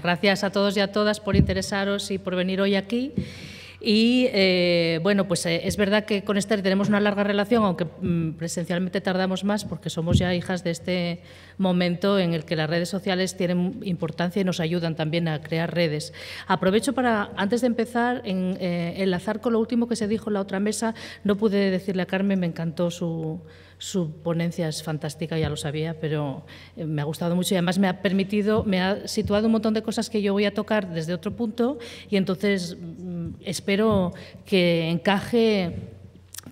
Gracias a todos y a todas por interesaros y por venir hoy aquí. Y eh, bueno, pues eh, es verdad que con Esther tenemos una larga relación, aunque mm, presencialmente tardamos más porque somos ya hijas de este momento en el que las redes sociales tienen importancia y nos ayudan también a crear redes. Aprovecho para, antes de empezar, eh, enlazar con lo último que se dijo en la otra mesa. No pude decirle a Carmen, me encantó su, su ponencia es fantástica, ya lo sabía, pero eh, me ha gustado mucho y además me ha permitido, me ha situado un montón de cosas que yo voy a tocar desde otro punto y entonces mm, espero que encaje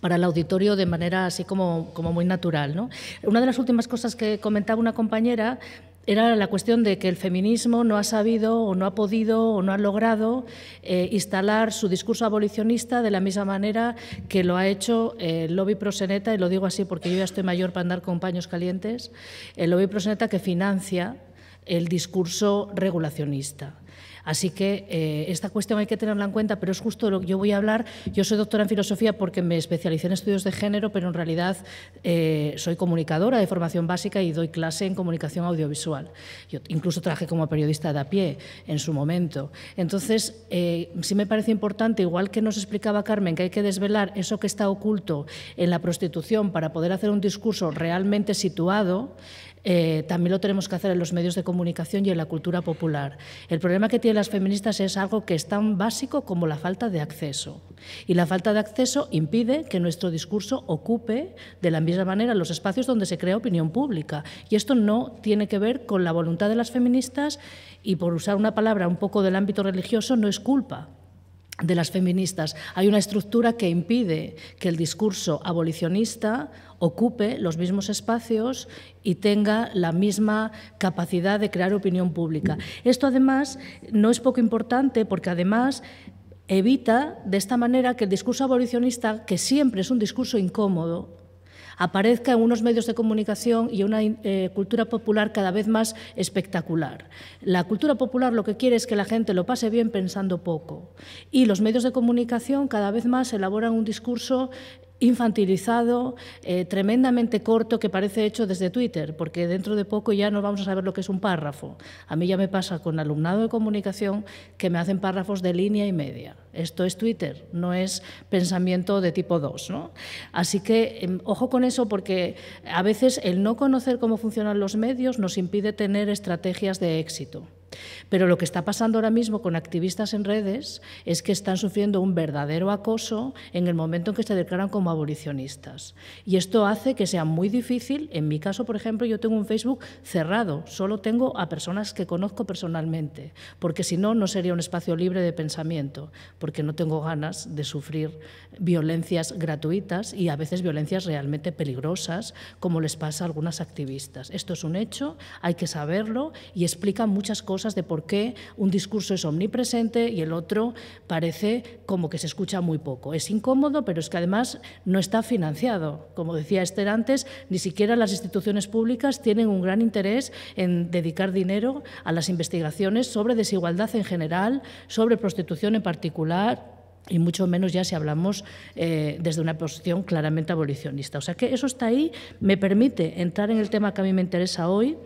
para el auditorio de manera así como, como muy natural. Una de las últimas cosas que comentaba una compañera era la cuestión de que el feminismo no ha sabido o no ha podido o no ha logrado eh, instalar su discurso abolicionista de la misma manera que lo ha hecho el eh, lobby proseneta, y lo digo así porque yo ya estoy mayor para andar con paños calientes, el lobby proseneta que financia el discurso regulacionista. Así que eh, esta cuestión hay que tenerla en cuenta, pero es justo lo que yo voy a hablar. Yo soy doctora en filosofía porque me especialicé en estudios de género, pero en realidad eh, soy comunicadora de formación básica y doy clase en comunicación audiovisual. Yo incluso trabajé como periodista de a pie en su momento. Entonces, eh, sí me parece importante, igual que nos explicaba Carmen, que hay que desvelar eso que está oculto en la prostitución para poder hacer un discurso realmente situado. Eh, también lo tenemos que hacer en los medios de comunicación y en la cultura popular. El problema que tienen las feministas es algo que es tan básico como la falta de acceso. Y la falta de acceso impide que nuestro discurso ocupe de la misma manera los espacios donde se crea opinión pública. Y esto no tiene que ver con la voluntad de las feministas y, por usar una palabra un poco del ámbito religioso, no es culpa de las feministas. Hay una estructura que impide que el discurso abolicionista ocupe los mismos espacios y tenga la misma capacidad de crear opinión pública. Esto además no es poco importante porque además evita de esta manera que el discurso abolicionista, que siempre es un discurso incómodo, aparezca en unos medios de comunicación y una eh, cultura popular cada vez más espectacular. La cultura popular lo que quiere es que la gente lo pase bien pensando poco. Y los medios de comunicación cada vez más elaboran un discurso infantilizado, eh, tremendamente corto, que parece hecho desde Twitter, porque dentro de poco ya no vamos a saber lo que es un párrafo. A mí ya me pasa con alumnado de comunicación que me hacen párrafos de línea y media. Esto es Twitter, no es pensamiento de tipo 2. Así que em, ojo con eso porque a veces el no conocer cómo funcionan los medios nos impide tener estrategias de éxito. Pero lo que está pasando ahora mismo con activistas en redes es que están sufriendo un verdadero acoso en el momento en que se declaran como abolicionistas. Y esto hace que sea muy difícil, en mi caso, por ejemplo, yo tengo un Facebook cerrado, solo tengo a personas que conozco personalmente, porque si no, no sería un espacio libre de pensamiento, porque no tengo ganas de sufrir violencias gratuitas y a veces violencias realmente peligrosas, como les pasa a algunas activistas. Esto es un hecho, hay que saberlo y explica muchas cosas de por qué un discurso es omnipresente y el otro parece como que se escucha muy poco. Es incómodo, pero es que además no está financiado. Como decía Esther antes, ni siquiera las instituciones públicas tienen un gran interés en dedicar dinero a las investigaciones sobre desigualdad en general, sobre prostitución en particular, y mucho menos ya si hablamos eh, desde una posición claramente abolicionista. O sea que eso está ahí, me permite entrar en el tema que a mí me interesa hoy,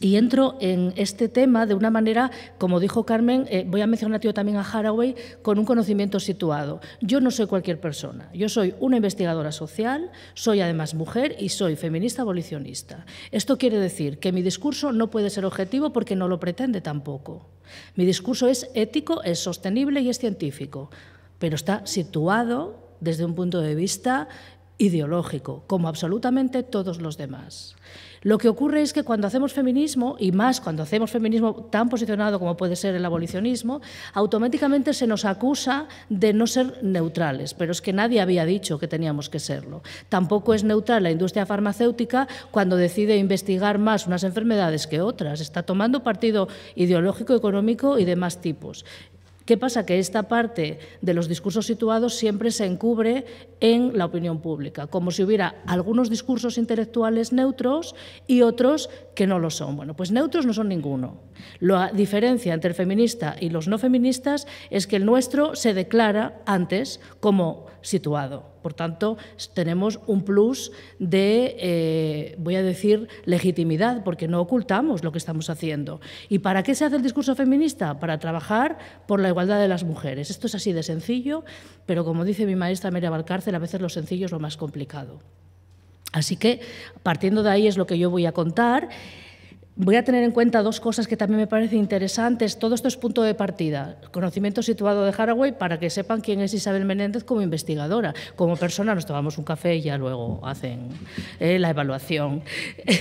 y entro en este tema de una manera, como dijo Carmen, eh, voy a mencionar yo también a Haraway, con un conocimiento situado. Yo no soy cualquier persona, yo soy una investigadora social, soy además mujer y soy feminista abolicionista. Esto quiere decir que mi discurso no puede ser objetivo porque no lo pretende tampoco. Mi discurso es ético, es sostenible y es científico, pero está situado desde un punto de vista ideológico, como absolutamente todos los demás. Lo que ocurre es que cuando hacemos feminismo, y más cuando hacemos feminismo tan posicionado como puede ser el abolicionismo, automáticamente se nos acusa de no ser neutrales, pero es que nadie había dicho que teníamos que serlo. Tampoco es neutral la industria farmacéutica cuando decide investigar más unas enfermedades que otras, está tomando partido ideológico, económico y de más tipos. ¿Qué pasa? Que esta parte de los discursos situados siempre se encubre en la opinión pública, como si hubiera algunos discursos intelectuales neutros y otros que no lo son. Bueno, pues neutros no son ninguno. La diferencia entre el feminista y los no feministas es que el nuestro se declara antes como situado. Por tanto, tenemos un plus de, eh, voy a decir, legitimidad, porque no ocultamos lo que estamos haciendo. ¿Y para qué se hace el discurso feminista? Para trabajar por la igualdad de las mujeres. Esto es así de sencillo, pero como dice mi maestra María Valcárcel, a veces lo sencillo es lo más complicado. Así que, partiendo de ahí, es lo que yo voy a contar. Voy a tener en cuenta dos cosas que también me parecen interesantes. Todo esto es punto de partida. Conocimiento situado de Haraway para que sepan quién es Isabel Menéndez como investigadora. Como persona nos tomamos un café y ya luego hacen eh, la evaluación.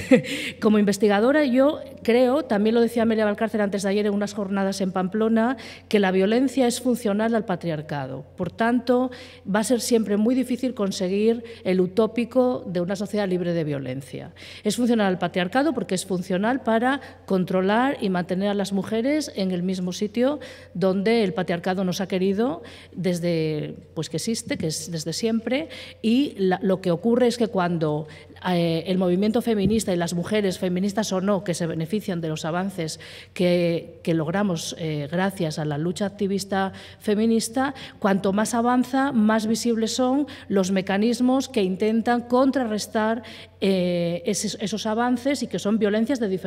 como investigadora yo creo, también lo decía Amelia Valcárcel antes de ayer en unas jornadas en Pamplona, que la violencia es funcional al patriarcado. Por tanto, va a ser siempre muy difícil conseguir el utópico de una sociedad libre de violencia. Es funcional al patriarcado porque es funcional para controlar y mantener a las mujeres en el mismo sitio donde el patriarcado nos ha querido desde pues que existe, que es desde siempre, y lo que ocurre es que cuando eh, el movimiento feminista y las mujeres feministas o no que se benefician de los avances que, logramos eh, gracias a la lucha activista feminista, cuanto más avanza, más visibles son los mecanismos que intentan contrarrestar eh, esos, esos avances y que son violencias de diferentes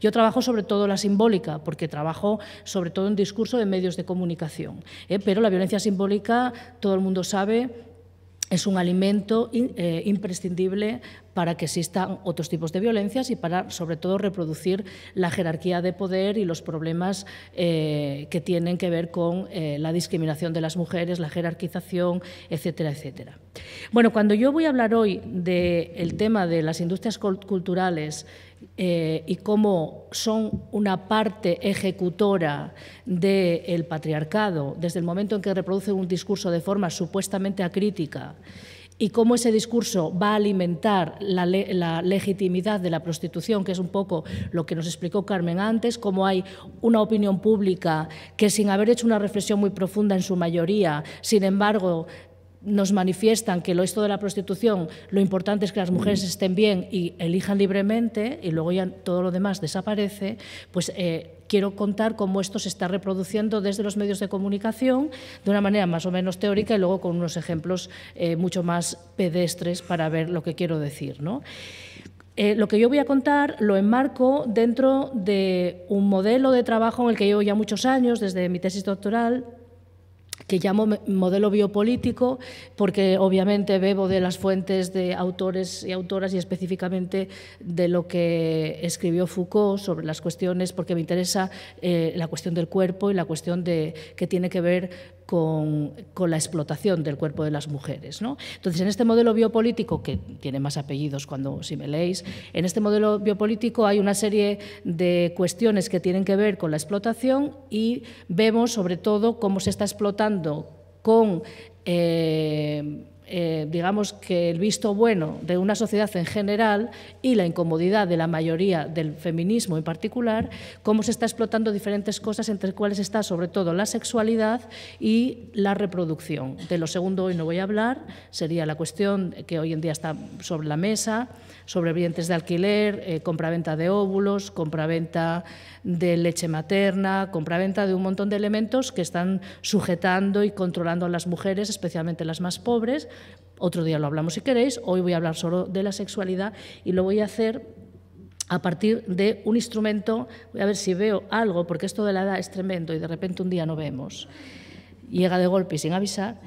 yo trabajo sobre todo la simbólica, porque trabajo sobre todo en discurso de medios de comunicación. ¿eh? Pero la violencia simbólica, todo el mundo sabe, es un alimento eh, imprescindible para que existan otros tipos de violencias y para, sobre todo, reproducir la jerarquía de poder y los problemas eh, que tienen que ver con la discriminación de las mujeres, la jerarquización, etcétera, etcétera. Bueno, cuando yo voy a hablar hoy del tema de las industrias culturales eh, y cómo son una parte ejecutora del patriarcado desde el momento en que reproducen un discurso de forma supuestamente acrítica y cómo ese discurso va a alimentar la, la, legitimidad de la prostitución, que es un poco lo que nos explicó Carmen antes, cómo hay una opinión pública que sin haber hecho una reflexión muy profunda en su mayoría, sin embargo, nos manifiestan que lo esto de la prostitución, lo importante es que las mujeres estén bien y elijan libremente y luego ya todo lo demás desaparece, pues eh, quiero contar cómo esto se está reproduciendo desde los medios de comunicación de una manera más o menos teórica y luego con unos ejemplos eh, mucho más pedestres para ver lo que quiero decir. ¿no? Eh, lo que yo voy a contar lo enmarco dentro de un modelo de trabajo en el que llevo ya muchos años, desde mi tesis doctoral, que llamo modelo biopolítico porque obviamente bebo de las fuentes de autores y autoras y específicamente de lo que escribió Foucault sobre las cuestiones, porque me interesa eh, la cuestión del cuerpo y la cuestión de, que tiene que ver con, la explotación del cuerpo de las mujeres. Entonces, en este modelo biopolítico, que tiene más apellidos cuando si me leéis, en este modelo biopolítico hay una serie de cuestiones que tienen que ver con la explotación y vemos sobre todo cómo se está explotando con... Eh, eh, digamos que el visto bueno de una sociedad en general y la incomodidad de la mayoría del feminismo en particular, cómo se está explotando diferentes cosas entre las cuales está sobre todo la sexualidad y la reproducción. De lo segundo hoy no voy a hablar, sería la cuestión que hoy en día está sobre la mesa, sobre de alquiler, eh, compraventa de óvulos, compraventa de leche materna, compraventa de un montón de elementos que están sujetando y controlando a las mujeres, especialmente las más pobres, otro día lo hablamos si queréis, hoy voy a hablar solo de la sexualidad y lo voy a hacer a partir de un instrumento, voy a ver si veo algo, porque esto de la edad es tremendo y de repente un día no vemos, llega de golpe sin avisar.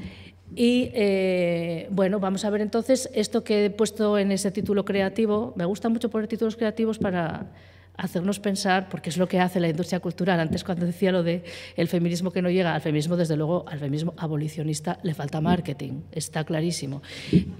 Y eh, bueno, vamos a ver entonces esto que he puesto en ese título creativo, me gusta mucho poner títulos creativos para hacernos pensar, porque es lo que hace la industria cultural. Antes cuando decía lo de el feminismo que no llega, al feminismo, desde luego, al feminismo abolicionista le falta marketing, está clarísimo.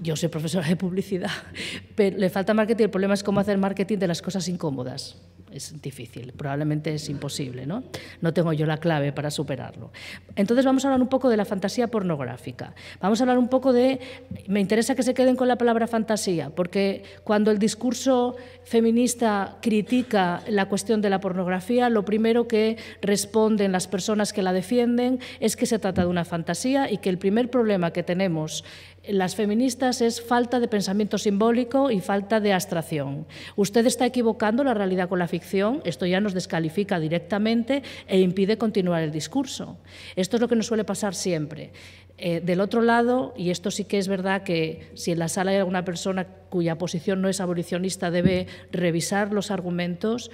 Yo soy profesora de publicidad, pero le falta marketing, el problema es cómo hacer marketing de las cosas incómodas es difícil, probablemente es imposible, ¿no? No tengo yo la clave para superarlo. Entonces vamos a hablar un poco de la fantasía pornográfica. Vamos a hablar un poco de me interesa que se queden con la palabra fantasía, porque cuando el discurso feminista critica la cuestión de la pornografía, lo primero que responden las personas que la defienden es que se trata de una fantasía y que el primer problema que tenemos las feministas es falta de pensamiento simbólico y falta de abstracción. Usted está equivocando la realidad con la ficción, esto ya nos descalifica directamente e impide continuar el discurso. Esto es lo que nos suele pasar siempre. Eh, del otro lado, y esto sí que es verdad que si en la sala hay alguna persona cuya posición no es abolicionista debe revisar los argumentos,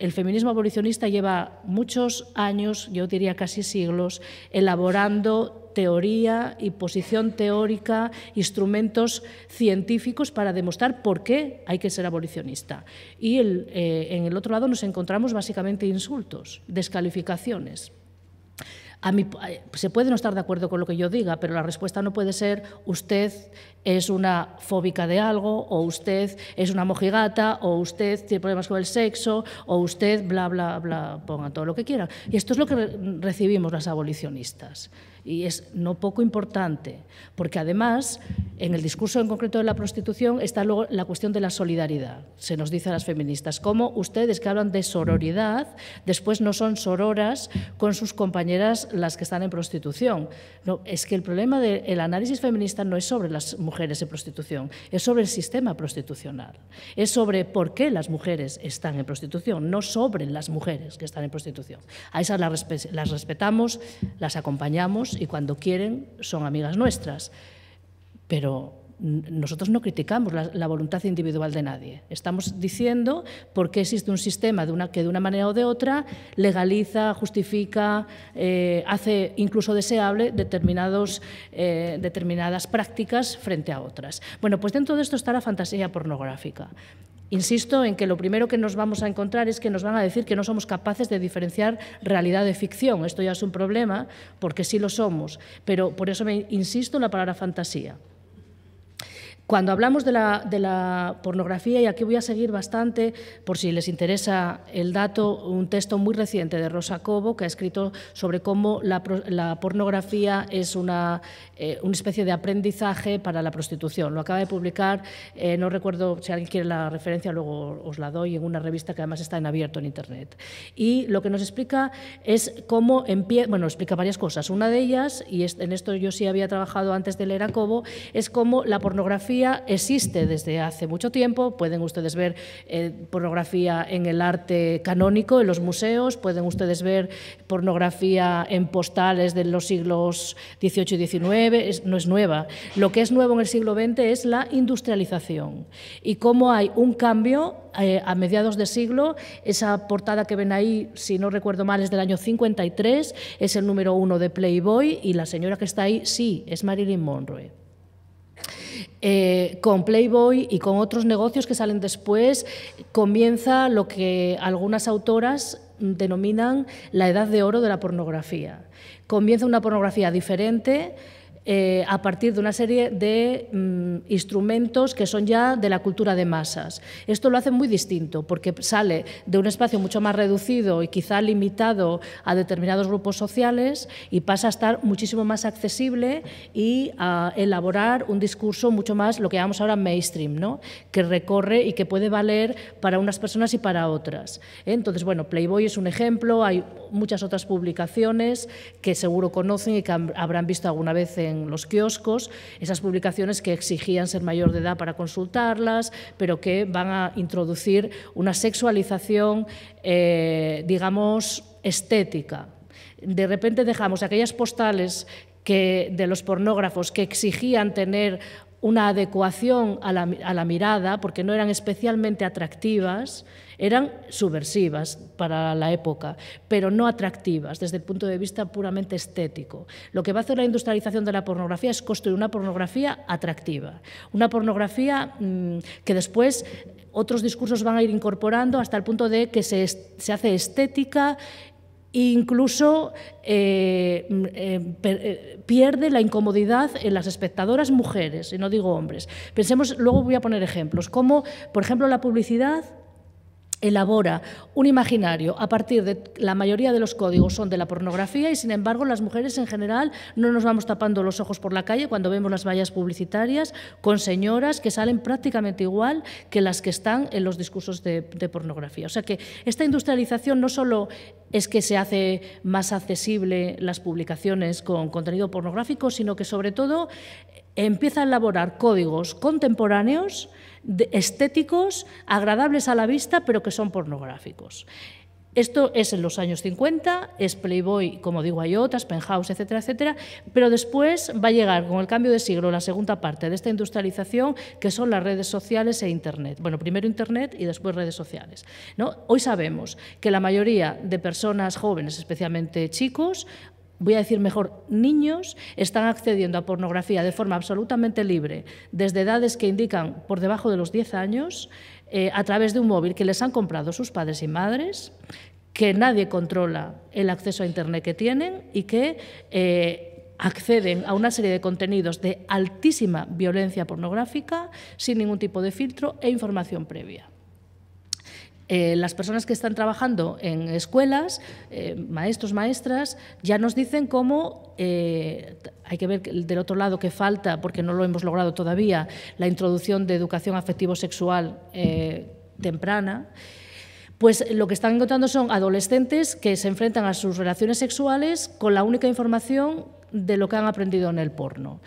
el feminismo abolicionista lleva muchos años, yo diría casi siglos, elaborando teoría y posición teórica, instrumentos científicos para demostrar por qué hay que ser abolicionista. Y eh, en el otro lado nos encontramos básicamente insultos, descalificaciones. A mí, eh, se puede no estar de acuerdo con lo que yo diga, pero la respuesta no puede ser usted es una fóbica de algo, o usted es una mojigata, o usted tiene problemas con el sexo, o usted bla, bla, bla, pongan todo lo que quiera. Y esto es lo que recibimos las abolicionistas y es no poco importante, porque además en el discurso en concreto de la prostitución está luego la cuestión de la solidaridad. Se nos dice a las feministas cómo ustedes que hablan de sororidad después no son sororas con sus compañeras las que están en prostitución. No, es que el problema del análisis feminista no es sobre las mujeres en prostitución, es sobre el sistema prostitucional, es sobre por qué las mujeres están en prostitución, no sobre las mujeres que están en prostitución. A esas las respetamos, las acompañamos y cuando quieren son amigas nuestras. Pero nosotros no criticamos la, voluntad individual de nadie. Estamos diciendo por qué existe un sistema de que de una manera o de otra legaliza, justifica, eh, hace incluso deseable determinados, eh, determinadas prácticas frente a otras. Bueno, pues dentro de esto está la fantasía pornográfica. Insisto en que lo primero que nos vamos a encontrar es que nos van a decir que no somos capaces de diferenciar realidad de ficción. Esto ya es un problema, porque sí lo somos, pero por eso me insisto en la palabra fantasía. Cuando hablamos de la, de la, pornografía, y aquí voy a seguir bastante, por si les interesa el dato, un texto muy reciente de Rosa Cobo, que ha escrito sobre cómo la, pornografía es una, eh, una, especie de aprendizaje para la prostitución. Lo acaba de publicar, eh, no recuerdo si alguien quiere la referencia, luego os la doy, en una revista que además está en abierto en Internet. Y lo que nos explica es cómo empieza, bueno, explica varias cosas. Una de ellas, y en esto yo sí había trabajado antes de leer a Cobo, es cómo la pornografía existe desde hace mucho tiempo. Pueden ustedes ver eh, pornografía en el arte canónico, en los museos, pueden ustedes ver pornografía en postales de los siglos XVIII y XIX, no es nueva. Lo que es nuevo en el siglo XX es la industrialización y cómo hay un cambio eh, a mediados de siglo. Esa portada que ven ahí, si no recuerdo mal, es del año 53, es el número uno de Playboy y la señora que está ahí, sí, es Marilyn Monroe. Eh, con Playboy y con otros negocios que salen después, comienza lo que algunas autoras denominan la edad de oro de la pornografía. Comienza una pornografía diferente, eh, a partir de una serie de mm, instrumentos que son ya de la cultura de masas. Esto lo hace muy distinto porque sale de un espacio mucho más reducido y quizá limitado a determinados grupos sociales y pasa a estar muchísimo más accesible y a elaborar un discurso mucho más, lo que llamamos ahora mainstream, ¿no? que recorre y que puede valer para unas personas y para otras. ¿Eh? Entonces, bueno, Playboy es un ejemplo, hay muchas otras publicaciones que seguro conocen y que habrán visto alguna vez en en los kioscos, esas publicaciones que exigían ser mayor de edad para consultarlas, pero que van a introducir una sexualización, eh, digamos, estética. De repente dejamos aquellas postales que, de los pornógrafos que exigían tener una adecuación a la, mirada, porque no eran especialmente atractivas, eran subversivas para la época, pero no atractivas desde el punto de vista puramente estético. Lo que va a hacer la industrialización de la pornografía es construir una pornografía atractiva, una pornografía mm, que después otros discursos van a ir incorporando hasta el punto de que se hace estética incluso eh, mm, eh, eh, pierde la incomodidad en las espectadoras mujeres, y no digo hombres. Pensemos, luego voy a poner ejemplos, como por ejemplo la publicidad elabora un imaginario a partir de la mayoría de los códigos son de la pornografía y sin embargo las mujeres en general no nos vamos tapando los ojos por la calle cuando vemos las vallas publicitarias con señoras que salen prácticamente igual que las que están en los discursos de, pornografía. O sea que esta industrialización no solo es que se hace más accesible las publicaciones con contenido pornográfico, sino que sobre todo empieza a elaborar códigos contemporáneos estéticos, agradables a la vista, pero que son pornográficos. Esto es en los años 50, es Playboy, como digo, hay otras, Penthouse, etcétera, etcétera, pero después va a llegar con el cambio de siglo la segunda parte de esta industrialización, que son las redes sociales e Internet. Bueno, primero Internet y después redes sociales. Hoy sabemos que la mayoría de personas jóvenes, especialmente chicos, voy a decir mejor, niños están accediendo a pornografía de forma absolutamente libre, desde edades que indican por debajo de los 10 años, eh, a través de un móvil que les han comprado sus padres y madres, que nadie controla el acceso a Internet que tienen y que eh, acceden a una serie de contenidos de altísima violencia pornográfica sin ningún tipo de filtro e información previa. Eh, las personas que están trabajando en escuelas, eh, maestros, maestras, ya nos dicen cómo eh, hay que ver del otro lado que falta, porque no lo hemos logrado todavía, la introducción de educación afectivo-sexual temprana pues lo que están encontrando son adolescentes que se enfrentan a sus relaciones sexuales con la única información de lo que han aprendido en el porno.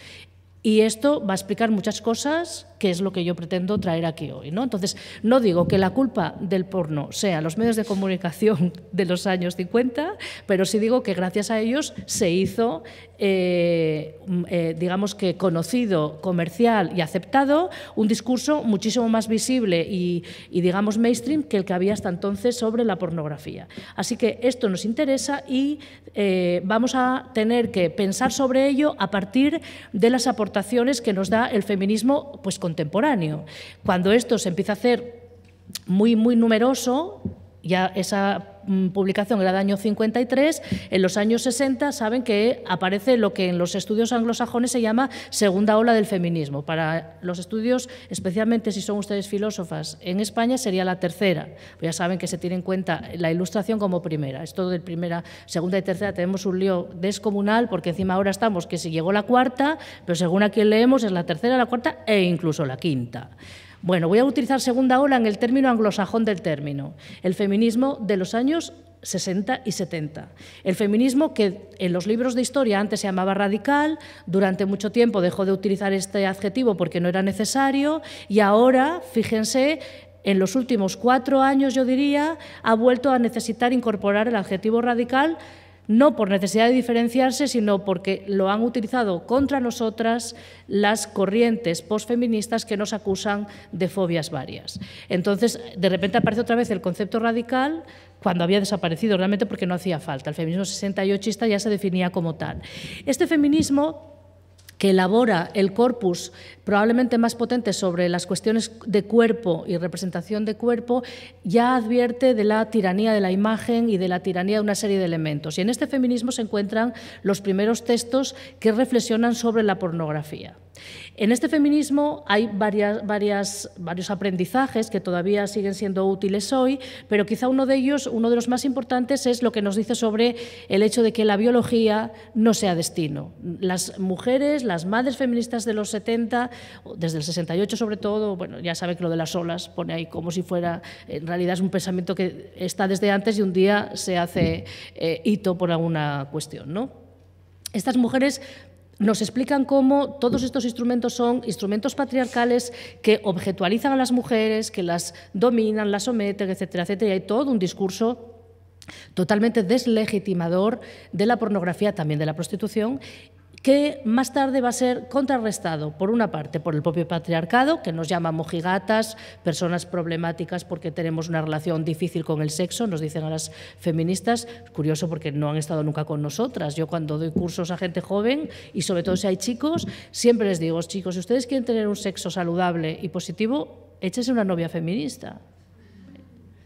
Y esto va a explicar muchas cosas que es lo que yo pretendo traer aquí hoy. ¿no? Entonces, no digo que la culpa del porno sea los medios de comunicación de los años 50, pero sí digo que gracias a ellos se hizo eh, mm, eh, digamos que conocido, comercial y aceptado, un discurso muchísimo más visible y, digamos mainstream que el que había hasta entonces sobre la pornografía. Así que esto nos interesa y eh, vamos a tener que pensar sobre ello a partir de las aportaciones que nos da el feminismo pues, contemporáneo. Cuando esto se empieza a hacer muy, muy numeroso, ya esa Mm, publicación era de año 53, en los años 60 saben que aparece lo que en los estudios anglosajones se llama segunda ola del feminismo. Para los estudios, especialmente si son ustedes filósofas, en España sería la tercera. Pues ya saben que se tiene en cuenta la ilustración como primera. Esto de primera, segunda y tercera tenemos un lío descomunal porque encima ahora estamos que si llegó la cuarta, pero según a quien leemos es la tercera, la cuarta e incluso la quinta. Bueno, voy a utilizar segunda ola en el término anglosajón del término, el feminismo de los años 60 y 70. El feminismo que en los libros de historia antes se llamaba radical, durante mucho tiempo dejó de utilizar este adjetivo porque no era necesario y ahora, fíjense, en los últimos cuatro años, yo diría, ha vuelto a necesitar incorporar el adjetivo radical no por necesidad de diferenciarse, sino porque lo han utilizado contra nosotras las corrientes posfeministas que nos acusan de fobias varias. Entonces, de repente aparece otra vez el concepto radical cuando había desaparecido realmente porque no hacía falta. El feminismo 68 ya se definía como tal. Este feminismo que elabora el corpus probablemente más potente sobre las cuestiones de cuerpo y representación de cuerpo, ya advierte de la tiranía de la imagen y de la tiranía de una serie de elementos. Y en este feminismo se encuentran los primeros textos que reflexionan sobre la pornografía. En este feminismo hay varias, varias, varios aprendizajes que todavía siguen siendo útiles hoy, pero quizá uno de ellos, uno de los más importantes, es lo que nos dice sobre el hecho de que la biología no sea destino. Las mujeres, las madres feministas de los 70, desde el 68 sobre todo, bueno, ya sabe que lo de las olas pone ahí como si fuera, en realidad es un pensamiento que está desde antes y un día se hace eh, hito por alguna cuestión, ¿no? Estas mujeres nos explican cómo todos estos instrumentos son instrumentos patriarcales que objetualizan a las mujeres, que las dominan, las someten, etcétera, etcétera. Y hay todo un discurso totalmente deslegitimador de la pornografía, también de la prostitución, que más tarde va a ser contrarrestado, por una parte, por el propio patriarcado, que nos llama mojigatas, personas problemáticas porque tenemos una relación difícil con el sexo, nos dicen a las feministas, curioso porque no han estado nunca con nosotras. Yo cuando doy cursos a gente joven, y sobre todo si hay chicos, siempre les digo, chicos, si ustedes quieren tener un sexo saludable y positivo, échese una novia feminista.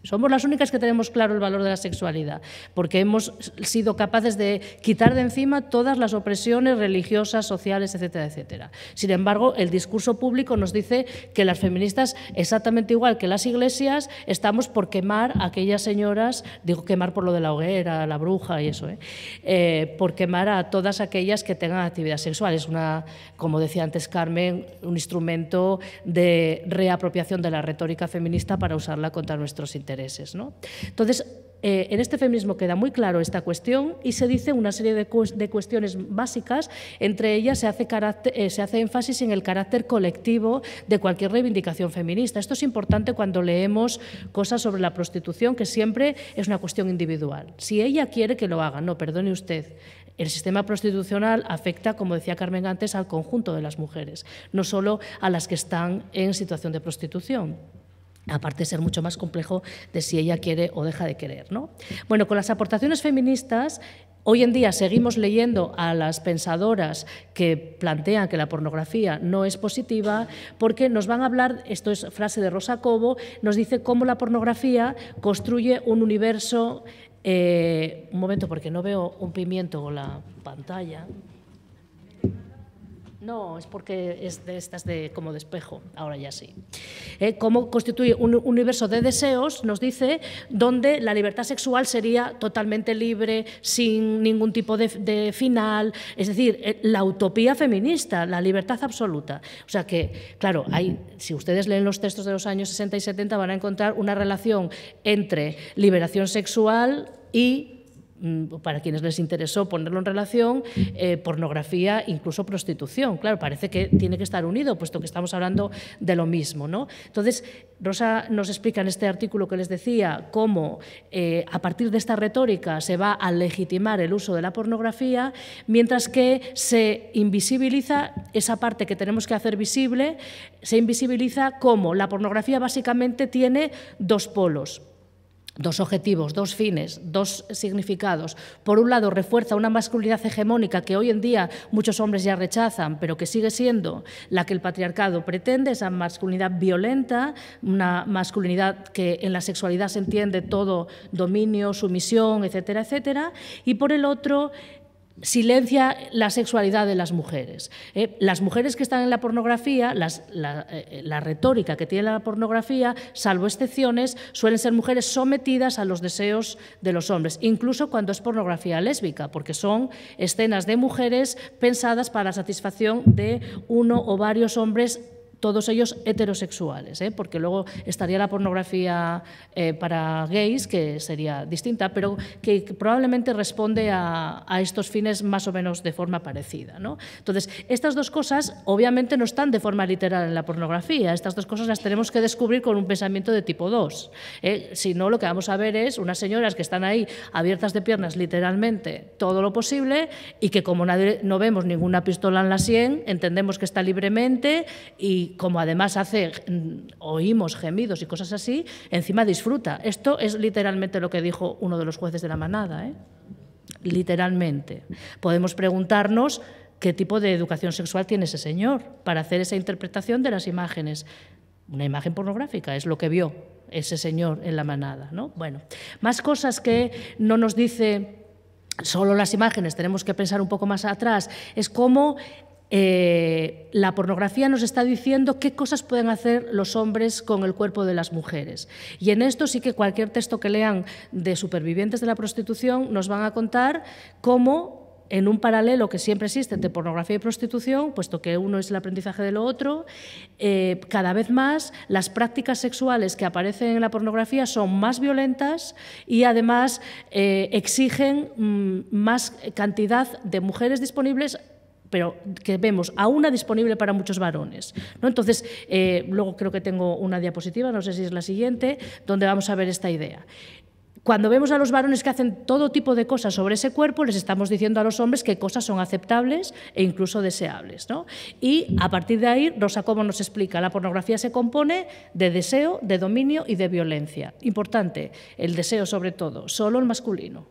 Somos las únicas que tenemos claro el valor de la sexualidad, porque hemos sido capaces de quitar de encima todas las opresiones religiosas, sociales, etcétera, etcétera. Sin embargo, el discurso público nos dice que las feministas, exactamente igual que las iglesias, estamos por quemar a aquellas señoras, digo quemar por lo de la hoguera, la bruja y eso, ¿eh? Eh, por quemar a todas aquellas que tengan actividad sexual. Es una, como decía antes Carmen, un instrumento de reapropiación de la retórica feminista para usarla contra nuestros intereses entonces, eh, en este feminismo queda muy claro esta cuestión y se dice una serie de, cuestiones básicas, entre ellas se hace, eh, se hace, énfasis en el carácter colectivo de cualquier reivindicación feminista. Esto es importante cuando leemos cosas sobre la prostitución, que siempre es una cuestión individual. Si ella quiere que lo haga, no, perdone usted. El sistema prostitucional afecta, como decía Carmen antes, al conjunto de las mujeres, no solo a las que están en situación de prostitución aparte de ser mucho más complejo de si ella quiere o deja de querer. ¿no? Bueno, con las aportaciones feministas Hoy en día seguimos leyendo a las pensadoras que plantean que la pornografía no es positiva porque nos van a hablar, esto es frase de Rosa Cobo, nos dice cómo la pornografía construye un universo... Eh, un momento, porque no veo un pimiento con la pantalla. No, es porque estás de como de espejo, ahora ya sí. Eh, ¿Cómo constituye un universo de deseos? Nos dice donde la libertad sexual sería totalmente libre, sin ningún tipo de, final, es decir, eh, la utopía feminista, la libertad absoluta. O sea que, claro, hay, si ustedes leen los textos de los años 60 y 70 van a encontrar una relación entre liberación sexual y Mm, para quienes les interesó ponerlo en relación, mm. eh, pornografía, incluso prostitución. Claro, parece que tiene que estar unido, puesto que estamos hablando de lo mismo. ¿no? Entonces, Rosa nos explica en este artículo que les decía cómo eh, a partir de esta retórica se va a legitimar el uso de la pornografía, mientras que se invisibiliza esa parte que tenemos que hacer visible, se invisibiliza cómo la pornografía básicamente tiene dos polos. Dos objetivos, dos fines, dos significados. Por un lado, refuerza una masculinidad hegemónica que hoy en día muchos hombres ya rechazan, pero que sigue siendo la que el patriarcado pretende, esa masculinidad violenta, una masculinidad que en la sexualidad se entiende todo dominio, sumisión, etcétera, etcétera. Y por el otro, silencia la sexualidad de las mujeres. Eh, las mujeres que están en la pornografía, la, eh, la, retórica que tiene la pornografía, salvo excepciones, suelen ser mujeres sometidas a los deseos de los hombres, incluso cuando es pornografía lésbica, porque son escenas de mujeres pensadas para la satisfacción de uno o varios hombres todos ellos heterosexuales, ¿eh? porque luego estaría la pornografía eh, para gays, que sería distinta, pero que, probablemente responde a, estos fines más o menos de forma parecida. ¿no? Entonces, estas dos cosas obviamente no están de forma literal en la pornografía, estas dos cosas las tenemos que descubrir con un pensamiento de tipo 2. ¿eh? Si no, lo que vamos a ver es unas señoras que están ahí abiertas de piernas literalmente todo lo posible y que como no vemos ninguna pistola en la sien, entendemos que está libremente y y como además hace, mm, oímos gemidos y cosas así, encima disfruta. Esto es literalmente lo que dijo uno de los jueces de la manada, ¿eh? literalmente. Podemos preguntarnos qué tipo de educación sexual tiene ese señor para hacer esa interpretación de las imágenes. Una imagen pornográfica es lo que vio ese señor en la manada. ¿no? Bueno, más cosas que no nos dice solo las imágenes, tenemos que pensar un poco más atrás, es cómo eh, la pornografía nos está diciendo qué cosas pueden hacer los hombres con el cuerpo de las mujeres. Y en esto sí que cualquier texto que lean de supervivientes de la prostitución nos van a contar cómo en un paralelo que siempre existe entre pornografía y prostitución, puesto que uno es el aprendizaje de lo otro, eh, cada vez más las prácticas sexuales que aparecen en la pornografía son más violentas y además eh, exigen mm, más cantidad de mujeres disponibles pero que vemos a una disponible para muchos varones. Entonces, eh, luego creo que tengo una diapositiva, no sé si es la siguiente, donde vamos a ver esta idea. Cuando vemos a los varones que hacen todo tipo de cosas sobre ese cuerpo, les estamos diciendo a los hombres qué cosas son aceptables e incluso deseables. Y a partir de ahí, Rosa Como nos explica, la pornografía se compone de deseo, de dominio y de violencia. Importante, el deseo sobre todo, solo el masculino.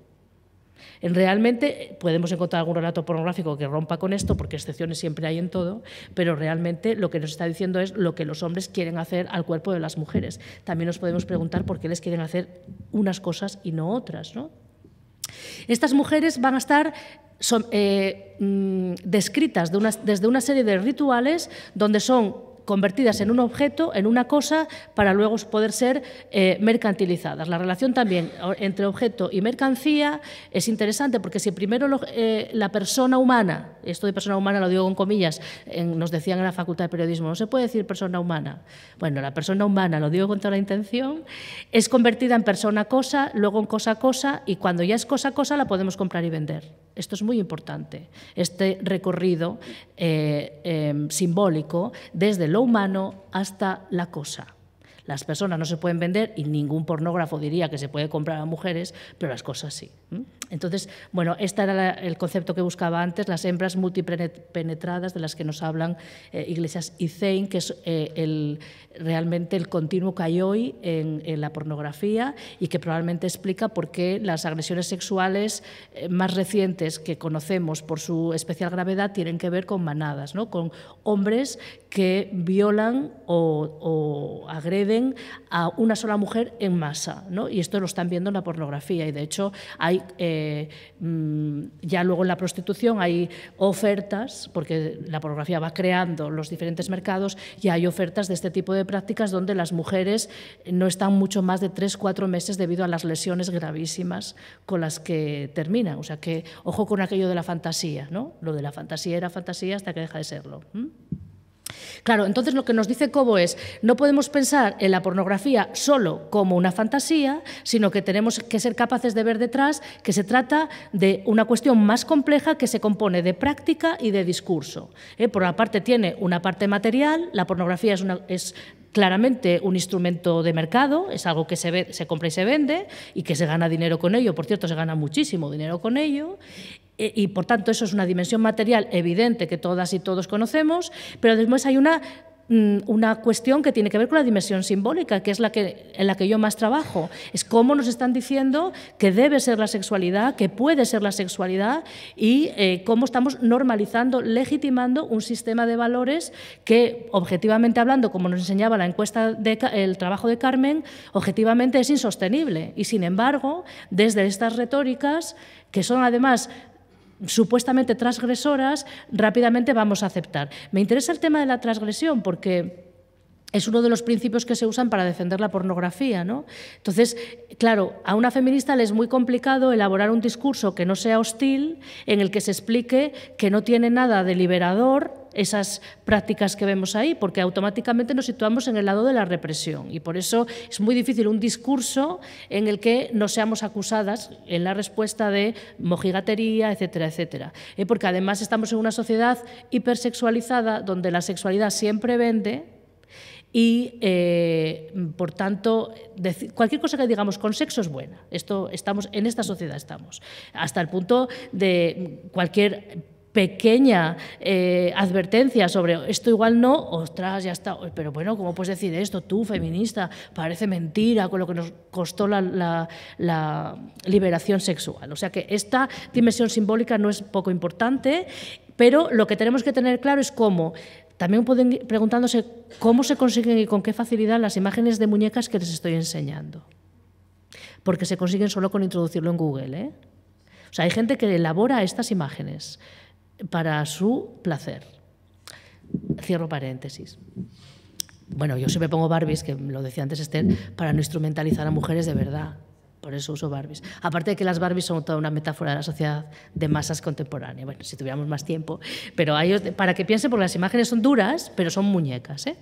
Realmente podemos encontrar algún relato pornográfico que rompa con esto, porque excepciones siempre hay en todo, pero realmente lo que nos está diciendo es lo que los hombres quieren hacer al cuerpo de las mujeres. También nos podemos preguntar por qué les quieren hacer unas cosas y no otras. Estas mujeres van a estar eh, mm, descritas desde una serie de rituales donde son convertidas en un objeto, en una cosa, para luego poder ser eh, mercantilizadas. La relación también entre objeto y mercancía es interesante porque si primero eh, la persona humana, esto de persona humana lo digo con comillas, nos decían en la Facultad de Periodismo, no se puede decir persona humana. Bueno, la persona humana, lo digo con toda la intención, es convertida en persona-cosa, luego en cosa-cosa y cuando ya es cosa-cosa la podemos comprar y vender. Esto es muy importante, este recorrido eh, em, simbólico desde el lo humano hasta la cosa. Las personas no se pueden vender y ningún pornógrafo diría que se puede comprar a mujeres, pero las cosas sí. ¿Mm? Entonces, bueno, este era el concepto que buscaba antes, las hembras multipenetradas de las que nos hablan eh, Iglesias y Zane, que es eh, realmente el continuo que hay hoy en, la pornografía y que probablemente explica por qué las agresiones sexuales eh, más recientes que conocemos por su especial gravedad tienen que ver con manadas, ¿no? con hombres que violan o, agreden a una sola mujer en masa. Y esto lo están viendo en la pornografía y de hecho hay eh, mm, ya luego en la prostitución hay ofertas, porque la pornografía va creando los diferentes mercados y hay ofertas de este tipo de prácticas donde las mujeres no están mucho más de tres, cuatro meses debido a las lesiones gravísimas con las que terminan. O sea que ojo con aquello de la fantasía, ¿no? Lo de la fantasía era fantasía hasta que deja de serlo. Claro, entonces lo que nos dice Cobo es, no podemos pensar en la pornografía solo como una fantasía, sino que tenemos que ser capaces de ver detrás que se trata de una cuestión más compleja que se compone de práctica y de discurso. ¿Eh? Por una parte tiene una parte material, la pornografía es, claramente un instrumento de mercado, es algo que se compra y se vende y que se gana dinero con ello, por cierto, se gana muchísimo dinero con ello, eh, y por tanto eso es una dimensión material evidente que todas y todos conocemos, pero después hay una mm, una cuestión que tiene que ver con la dimensión simbólica, que es la que, en la que yo más trabajo. Es cómo nos están diciendo que debe ser la sexualidad, que puede ser la sexualidad y eh, cómo estamos normalizando, legitimando un sistema de valores que, objetivamente hablando, como nos enseñaba la encuesta del trabajo de Carmen, objetivamente es insostenible. Y, sin embargo, desde estas retóricas, que son además supuestamente transgresoras, rápidamente vamos a aceptar. Me interesa el tema de la transgresión porque es uno de los principios que se usan para defender la pornografía. ¿no? Entonces, claro, a una feminista le es muy complicado elaborar un discurso que no sea hostil, en el que se explique que no tiene nada de liberador esas prácticas que vemos ahí, porque automáticamente nos situamos en el lado de la represión. Y por eso es muy difícil un discurso en el que no seamos acusadas en la respuesta de mojigatería, etcétera, etcétera. Eh, porque además estamos en una sociedad hipersexualizada donde la sexualidad siempre vende y, eh, por tanto, cualquier cosa que digamos con sexo es buena. Esto, estamos, en esta sociedad estamos. Hasta el punto de cualquier pequeña eh, advertencia sobre esto igual no, ostras, ya está. Pero bueno, ¿cómo puedes decir esto tú, feminista? Parece mentira con lo que nos costó la liberación sexual. O sea que esta dimensión simbólica no es poco importante, pero lo que tenemos que tener claro es cómo también pueden preguntándose cómo se consiguen y con qué facilidad las imágenes de muñecas que les estoy enseñando. Porque se consiguen solo con introducirlo en Google. ¿eh? O sea, hay gente que elabora estas imágenes para su placer. Cierro paréntesis. Bueno, yo siempre pongo Barbies, que lo decía antes Esther, para no instrumentalizar a mujeres de verdad por eso uso Barbies. Aparte de que las Barbies son toda una metáfora de la sociedad de masas contemporánea. Bueno, si tuviéramos más tiempo, pero para que piensen, porque las imágenes son duras, pero son muñecas. ¿eh?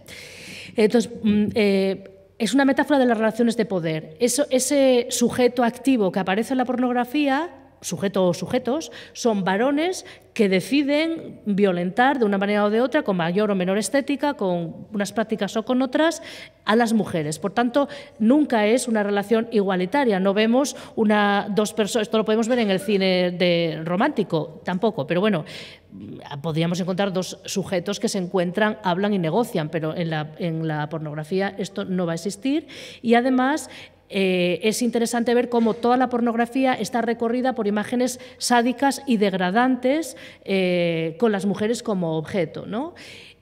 Entonces, mm, eh, es una metáfora de las relaciones de poder. Eso, ese sujeto activo que aparece en la pornografía sujeto o sujetos, son varones que deciden violentar de una manera o de otra, con mayor o menor estética, con unas prácticas o con otras, a las mujeres. Por tanto, nunca es una relación igualitaria. No vemos una, dos personas, esto lo podemos ver en el cine de romántico, tampoco, pero bueno, podríamos encontrar dos sujetos que se encuentran, hablan y negocian, pero en la, en la pornografía esto no va a existir. Y además, eh, es interesante ver cómo toda la pornografía está recorrida por imágenes sádicas y degradantes eh, con las mujeres como objeto.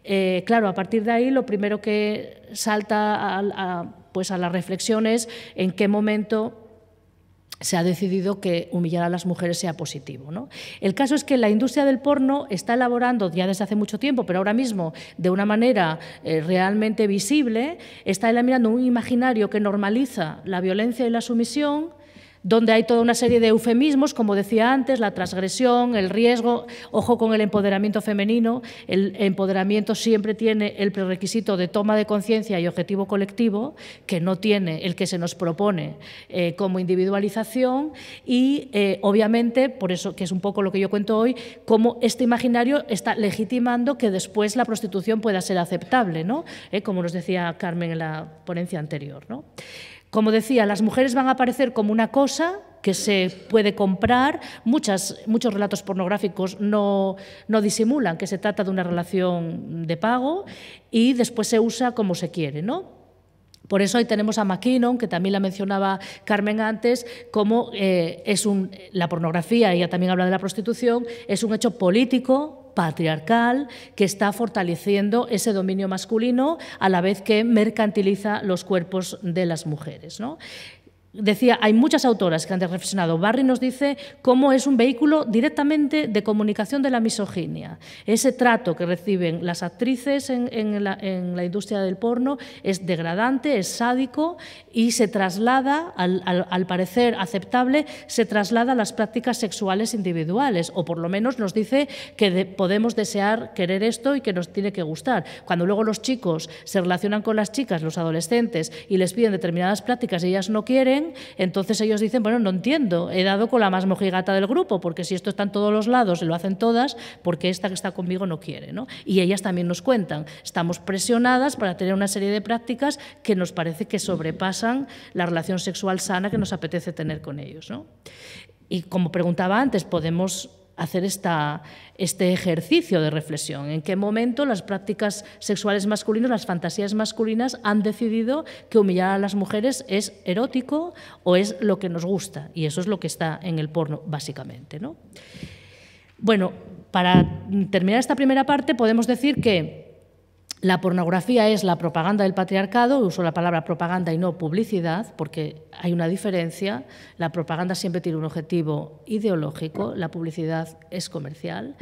Eh, claro, a partir de ahí lo primero que salta pues a la reflexión es en qué momento se ha decidido que humillar a las mujeres sea positivo. ¿no? El caso es que la industria del porno está elaborando, ya desde hace mucho tiempo, pero ahora mismo de una manera eh, realmente visible, está elaborando un imaginario que normaliza la violencia y la sumisión, donde hay toda una serie de eufemismos, como decía antes, la transgresión, el riesgo, ojo con el empoderamiento femenino, el empoderamiento siempre tiene el prerequisito de toma de conciencia y objetivo colectivo, que no tiene el que se nos propone eh, como individualización, y eh, obviamente, por eso que es un poco lo que yo cuento hoy, cómo este imaginario está legitimando que después la prostitución pueda ser aceptable, ¿no? Eh, como nos decía Carmen en la ponencia anterior. ¿no? Como decía, las mujeres van a aparecer como una cosa que se puede comprar. muchos relatos pornográficos no, disimulan que se trata de una relación de pago y después se usa como se quiere, ¿no? Por eso ahí tenemos a McKinnon, que también la mencionaba Carmen antes, como eh, es un, la pornografía, ella también habla de la prostitución, es un hecho político patriarcal que está fortaleciendo ese dominio masculino a la vez que mercantiliza los cuerpos de las mujeres. Decía, hay muchas autoras que han reflexionado. Barry nos dice cómo es un vehículo directamente de comunicación de la misoginia. Ese trato que reciben las actrices en, la, industria del porno es degradante, es sádico y se traslada, al, parecer aceptable, se traslada a las prácticas sexuales individuales. O por lo menos nos dice que podemos desear querer esto y que nos tiene que gustar. Cuando luego los chicos se relacionan con las chicas, los adolescentes, y les piden determinadas prácticas y ellas no quieren, entonces ellos dicen, bueno, no entiendo, he dado con la más mojigata del grupo, porque si esto está en todos los lados y lo hacen todas, porque esta que está conmigo no quiere. Y ellas también nos cuentan, estamos presionadas para tener una serie de prácticas que nos parece que sobrepasan la relación sexual sana que nos apetece tener con ellos. Y como preguntaba antes, podemos hacer este ejercicio de reflexión. ¿En qué momento las prácticas sexuales masculinas, las fantasías masculinas han decidido que humillar a las mujeres es erótico o es lo que nos gusta? Y eso es lo que está en el porno, básicamente. ¿no? Bueno, para terminar esta primera parte podemos decir que la pornografía es la propaganda del patriarcado, uso la palabra propaganda y no publicidad, porque hay una diferencia. La propaganda siempre tiene un objetivo ideológico, la publicidad es comercial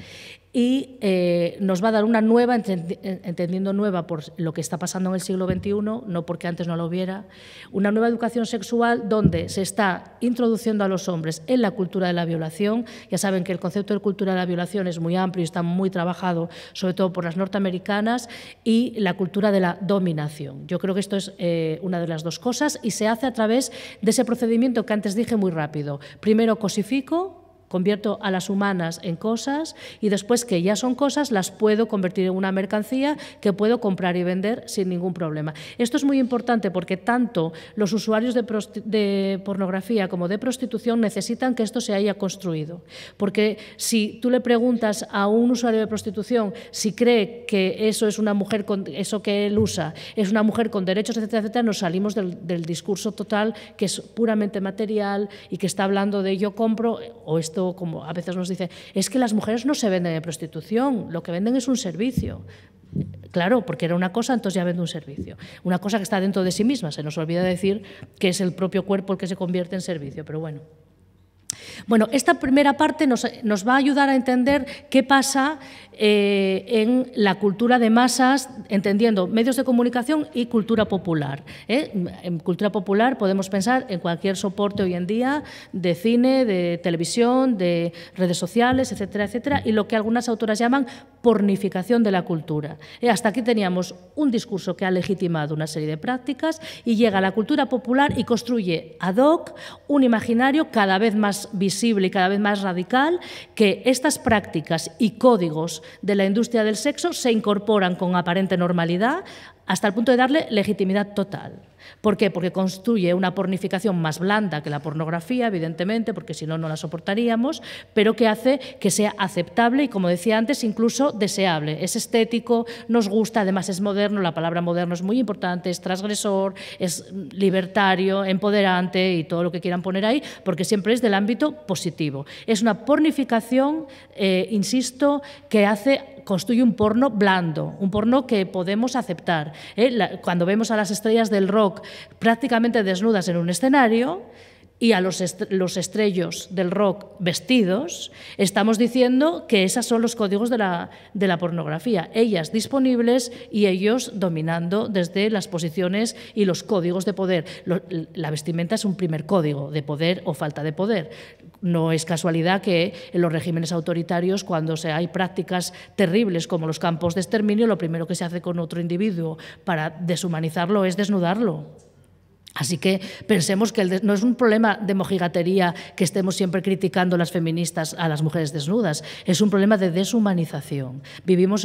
y eh, nos va a dar una nueva, entendiendo nueva por lo que está pasando en el siglo XXI, no porque antes no lo hubiera, una nueva educación sexual donde se está introduciendo a los hombres en la cultura de la violación. Ya saben que el concepto de cultura de la violación es muy amplio y está muy trabajado, sobre todo por las norteamericanas, y la cultura de la dominación. Yo creo que esto es eh, una de las dos cosas y se hace a través de ese procedimiento que antes dije muy rápido. Primero cosifico, Convierto a las humanas en cosas y después que ya son cosas las puedo convertir en una mercancía que puedo comprar y vender sin ningún problema. Esto es muy importante porque tanto los usuarios de, pornografía como de prostitución necesitan que esto se haya construido. Porque si tú le preguntas a un usuario de prostitución si cree que eso es una mujer, con, eso que él usa es una mujer con derechos, etcétera, etcétera, nos salimos del, del discurso total que es puramente material y que está hablando de yo compro o esto como a veces nos dice es que las mujeres no se venden en prostitución, lo que venden es un servicio. Claro, porque era una cosa, entonces ya vende un servicio. Una cosa que está dentro de sí misma, se nos olvida decir que es el propio cuerpo el que se convierte en servicio, pero bueno. Bueno, esta primera parte nos, va a ayudar a entender qué pasa eh, en la cultura de masas, entendiendo medios de comunicación y cultura popular. ¿eh? En cultura popular podemos pensar en cualquier soporte hoy en día de cine, de televisión, de redes sociales, etcétera, etcétera, y lo que algunas autoras llaman pornificación de la cultura. ¿eh? Hasta aquí teníamos un discurso que ha legitimado una serie de prácticas y llega a la cultura popular y construye ad hoc un imaginario cada vez más visible y cada vez más radical que estas prácticas y códigos de la industria del sexo se incorporan con aparente normalidad hasta el punto de darle legitimidad total. ¿Por qué? Porque construye una pornificación más blanda que la pornografía, evidentemente, porque si no, no la soportaríamos, pero que hace que sea aceptable y, como decía antes, incluso deseable. Es estético, nos gusta, además es moderno, la palabra moderno es muy importante, es transgresor, es libertario, empoderante y todo lo que quieran poner ahí, porque siempre es del ámbito positivo. Es una pornificación, eh, insisto, que hace construye un porno blando, un porno que podemos aceptar. ¿eh? cuando vemos a las estrellas del rock prácticamente desnudas en un escenario, y a los, estrellos del rock vestidos, estamos diciendo que esos son los códigos de la, pornografía, ellas disponibles y ellos dominando desde las posiciones y los códigos de poder. la vestimenta es un primer código de poder o falta de poder. No es casualidad que en los regímenes autoritarios, cuando se, hay prácticas terribles como los campos de exterminio, lo primero que se hace con otro individuo para deshumanizarlo es desnudarlo. Así que pensemos que no es un problema de mojigatería que estemos siempre criticando las feministas a las mujeres desnudas, es un problema de deshumanización. Vivimos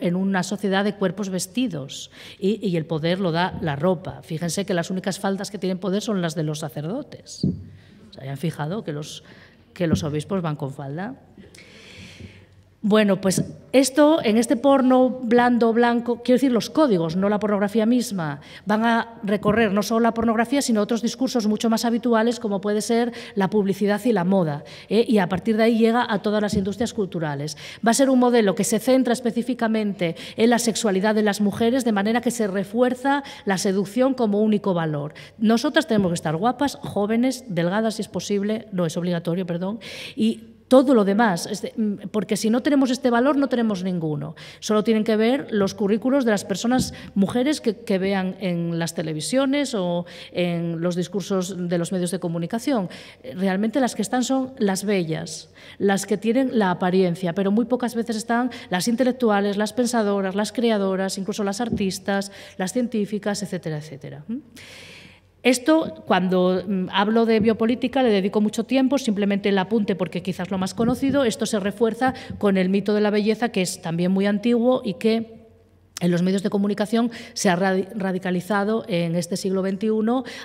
en, una sociedad de cuerpos vestidos y, el poder lo da la ropa. Fíjense que las únicas faldas que tienen poder son las de los sacerdotes. ¿Se hayan fijado que los obispos van con falda? Bueno, pues esto, en este porno blando, blanco, quiero decir, los códigos, no la pornografía misma, van a recorrer no solo la pornografía, sino otros discursos mucho más habituales, como puede ser la publicidad y la moda, ¿eh? y a partir de ahí llega a todas las industrias culturales. Va a ser un modelo que se centra específicamente en la sexualidad de las mujeres, de manera que se refuerza la seducción como único valor. Nosotras tenemos que estar guapas, jóvenes, delgadas si es posible, no es obligatorio, perdón, y todo lo demás, este, mm, porque si no tenemos este valor no tenemos ninguno. Solo tienen que ver los currículos de las personas mujeres que, vean en las televisiones o en los discursos de los medios de comunicación. Realmente las que están son las bellas, las que tienen la apariencia, pero muy pocas veces están las intelectuales, las pensadoras, las creadoras, incluso las artistas, las científicas, etcétera, etcétera. Esto, cuando mm, hablo de biopolítica, le dedico mucho tiempo, simplemente el apunte porque quizás lo más conocido, esto se refuerza con el mito de la belleza, que es también muy antiguo y que en los medios de comunicación se ha radicalizado en este siglo XXI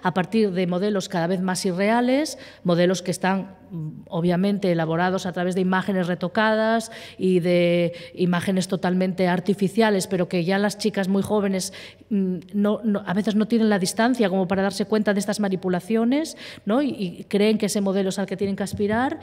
a partir de modelos cada vez más irreales, modelos que están mm, obviamente elaborados a través de imágenes retocadas y de imágenes totalmente artificiales, pero que ya las chicas muy jóvenes mm, no, a veces no tienen la distancia como para darse cuenta de estas manipulaciones y, y, creen que ese modelo es al que tienen que aspirar